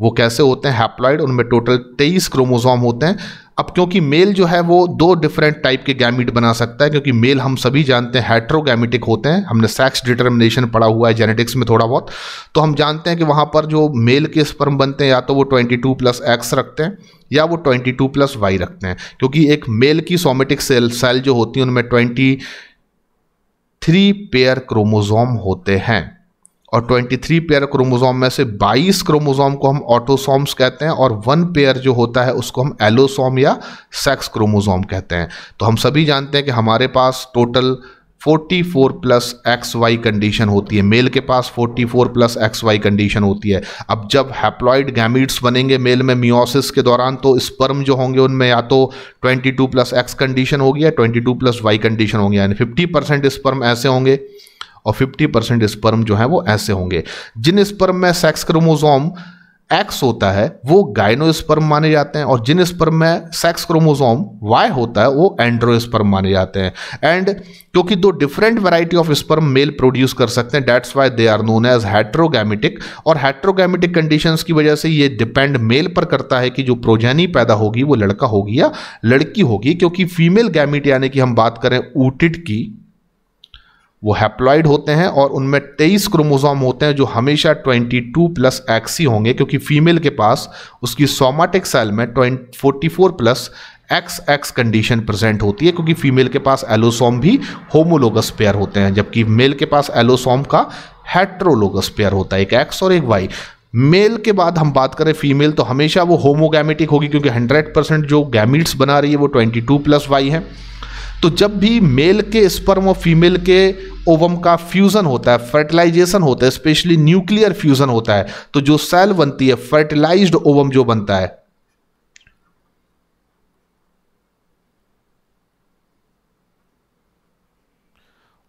वो कैसे होते हैं हैप्लॉइड उनमें टोटल तेईस क्रोमोसोम होते हैं अब क्योंकि मेल जो है वो दो डिफरेंट टाइप के गैमिट बना सकता है क्योंकि मेल हम सभी जानते हैं हेट्रोगैमिटिक होते हैं हमने सेक्स डिटर्मिनेशन पढ़ा हुआ है जेनेटिक्स में थोड़ा बहुत तो हम जानते हैं कि वहाँ पर जो मेल के स्पर्म बनते हैं या तो वो ट्वेंटी टू प्लस एक्स रखते हैं या वो ट्वेंटी टू प्लस वाई रखते हैं क्योंकि एक मेल की सोमेटिक सेल सेल जो होती है उनमें ट्वेंटी थ्री पेयर क्रोमोजोम होते हैं और 23 पेयर क्रोमोसोम में से 22 क्रोमोसोम को हम ऑटोसोम्स कहते हैं और वन पेयर जो होता है उसको हम एलोसोम या सेक्स क्रोमोसोम कहते हैं तो हम सभी जानते हैं कि हमारे पास total 44 plus X Y condition होती है मेल के पास 44 प्लस एक्स वाई कंडीशन होती है अब जब हैप्लॉइड गैमिट्स बनेंगे मेल में मियोसिस के दौरान तो स्पर्म जो होंगे उनमें या तो 22 प्लस एक्स कंडीशन होगी या 22 प्लस वाई कंडीशन होगी यानी 50 परसेंट स्पर्म ऐसे होंगे और 50 परसेंट स्पर्म जो है वो ऐसे होंगे जिन स्पर्म में सेक्स क्रोमोजोम एक्स होता है वो गाइनोस्पर्म माने जाते हैं और जिन स्पर्म में सेक्स क्रोमोसोम वाई होता है वो एंड्रोस्पर्म माने जाते हैं एंड क्योंकि दो different variety of sperm male produce कर सकते हैं that's why they are known as heterogametic और हेट्रोगैमेटिक कंडीशंस की वजह से ये डिपेंड मेल पर करता है कि जो प्रोजेनी पैदा होगी वो लड़का होगी या लड़की होगी क्योंकि फीमेल गैमिट यानी कि हम बात करें ऊटिट की वो हैप्लॉइड होते हैं और उनमें तेईस क्रोमोसोम होते हैं जो हमेशा 22 प्लस एक्स ही होंगे क्योंकि फीमेल के पास उसकी सोमाटिक सेल में 44 plus X X condition present होती है क्योंकि फीमेल के पास एलोसोम भी होमोलोगस पेयर होते हैं जबकि मेल के पास एलोसोम का हेट्रोलोगस पेयर होता है एक एक्स और एक वाई मेल के बाद हम बात करें फीमेल तो हमेशा वो होमोगैमेटिक होगी क्योंकि 100 परसेंट जो गैमिट्स बना रही है वो 22 प्लस वाई है तो जब भी मेल के स्पर्म और फीमेल के ओवम का फ्यूज़न होता है फर्टिलाइजेशन होता है स्पेशली न्यूक्लियर फ्यूज़न होता है तो जो सेल बनती है फर्टिलाइज्ड ओवम जो बनता है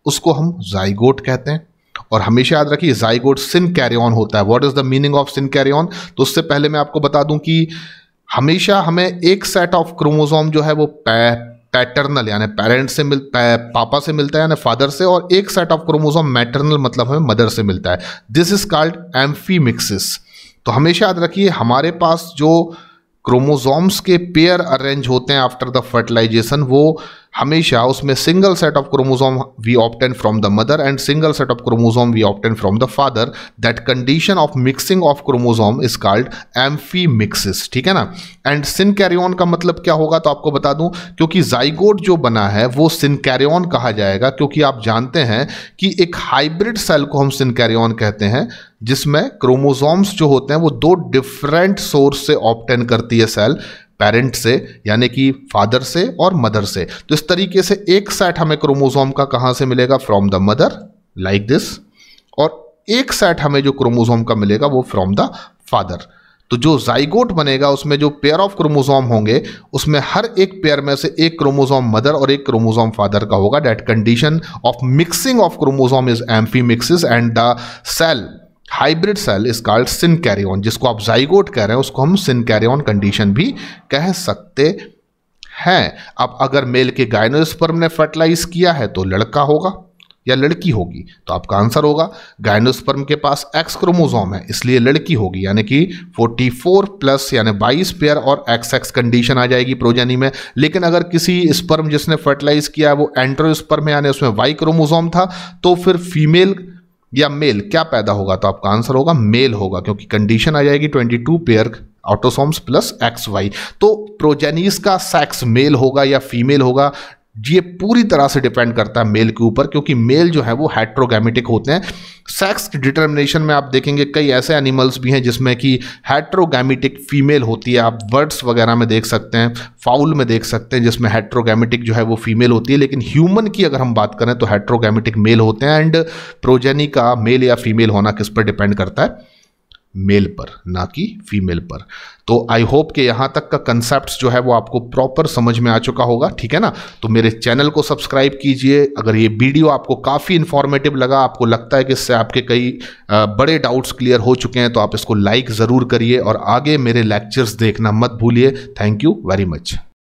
उसको हम जाइगोट कहते हैं और हमेशा याद रखिए जाइगोट सिन कैरियन होता है what is the meaning of synkaryon तो उससे पहले मैं आपको बता दूं कि हमेशा हमें एक सेट ऑफ क्रोमोसोम जो है वो पैटर्नल यानी पेरेंट से मिल पापा से मिलता है यानी फादर से और एक सेट ऑफ क्रोमोसोम मैटर्नल मतलब हमें मदर से मिलता है दिस इज कॉल्ड एम्फीमिक्सिस तो हमेशा याद रखिए हमारे पास जो क्रोमोसोम्स के पेयर अरेंज होते हैं आफ्टर द फर्टिलाइजेशन वो हमेशा उसमें single set of chromosome we obtain from the mother and single set of chromosome we obtain from the father that condition of mixing of chromosome is called amphimixis ठीक है ना and सिनकैरियन का मतलब क्या होगा तो आपको बता दूं क्योंकि जाइगोट जो बना है वो सिनकैरियन कहा जाएगा क्योंकि आप जानते हैं कि एक हाइब्रिड सेल को हम सिनकैरियन कहते हैं जिसमें क्रोमोसोम्स जो होते हैं वो दो डिफरेंट सोर्स से ऑप्टेन करती है सेल पेरेंट से यानी कि फादर से और मदर से तो इस तरीके से एक सेट हमें क्रोमोसोम का कहाँ से मिलेगा from the mother like this और एक सेट हमें जो क्रोमोसोम का मिलेगा वो फ्रॉम द फादर तो जो जाइगोट बनेगा उसमें जो पेयर ऑफ क्रोमोसोम होंगे उसमें हर एक पेयर में से एक क्रोमोसोम मदर और एक क्रोमोसोम फादर का होगा that condition of mixing of chromosome is amphimixis and the cell hybrid cell is called synkaryon जिसको आप जाइगोट कह रहे हैं उसको हम सिन कैरियन कंडीशन भी कह सकते हैं अब अगर मेल के गायनोस्पर्म ने फर्टिलाइज किया है तो लड़का होगा या लड़की होगी तो आपका आंसर होगा गायनोस्पर्म के पास एक्स क्रोमोजोम है इसलिए लड़की होगी यानी कि 44 प्लस यानी 22 पेयर और एक्स एक्स कंडीशन आ जाएगी प्रोजेनी में लेकिन अगर किसी स्पर्म जिसने फर्टिलाइज किया है वो एंट्रोस्पर्म है यानी उसमें वाई क्रोमोजोम था तो फिर फीमेल या मेल क्या पैदा होगा तो आपका आंसर होगा मेल होगा क्योंकि कंडीशन आ जाएगी 22 pair autosomes plus X Y तो प्रोजेनिस का सेक्स मेल होगा या फीमेल होगा ये पूरी तरह से डिपेंड करता है मेल के ऊपर क्योंकि मेल जो है वो हेट्रोगेमेटिक होते हैं सेक्स डिटर्मिनेशन में आप देखेंगे कई ऐसे एनिमल्स भी हैं जिसमें कि हेट्रोगेमेटिक फीमेल होती है आप बर्ड्स वगैरह में देख सकते हैं फाउल में देख सकते हैं जिसमें हेट्रोगेमेटिक जो है वो फीमेल होती है लेकिन ह्यूमन की अगर हम बात करें तो हेट्रोगेमेटिक मेल होते हैं एंड प्रोजेनी का मेल या फीमेल होना किस पर डिपेंड करता है मेल पर ना कि फीमेल पर तो आई होप कि यहाँ तक का कंसेप्ट जो है वो आपको प्रॉपर समझ में आ चुका होगा ठीक है ना तो मेरे चैनल को सब्सक्राइब कीजिए अगर ये वीडियो आपको काफ़ी इन्फॉर्मेटिव लगा आपको लगता है कि इससे आपके कई बड़े डाउट्स क्लियर हो चुके हैं तो आप इसको लाइक ज़रूर करिए और आगे मेरे लेक्चर्स देखना मत भूलिए थैंक यू वेरी मच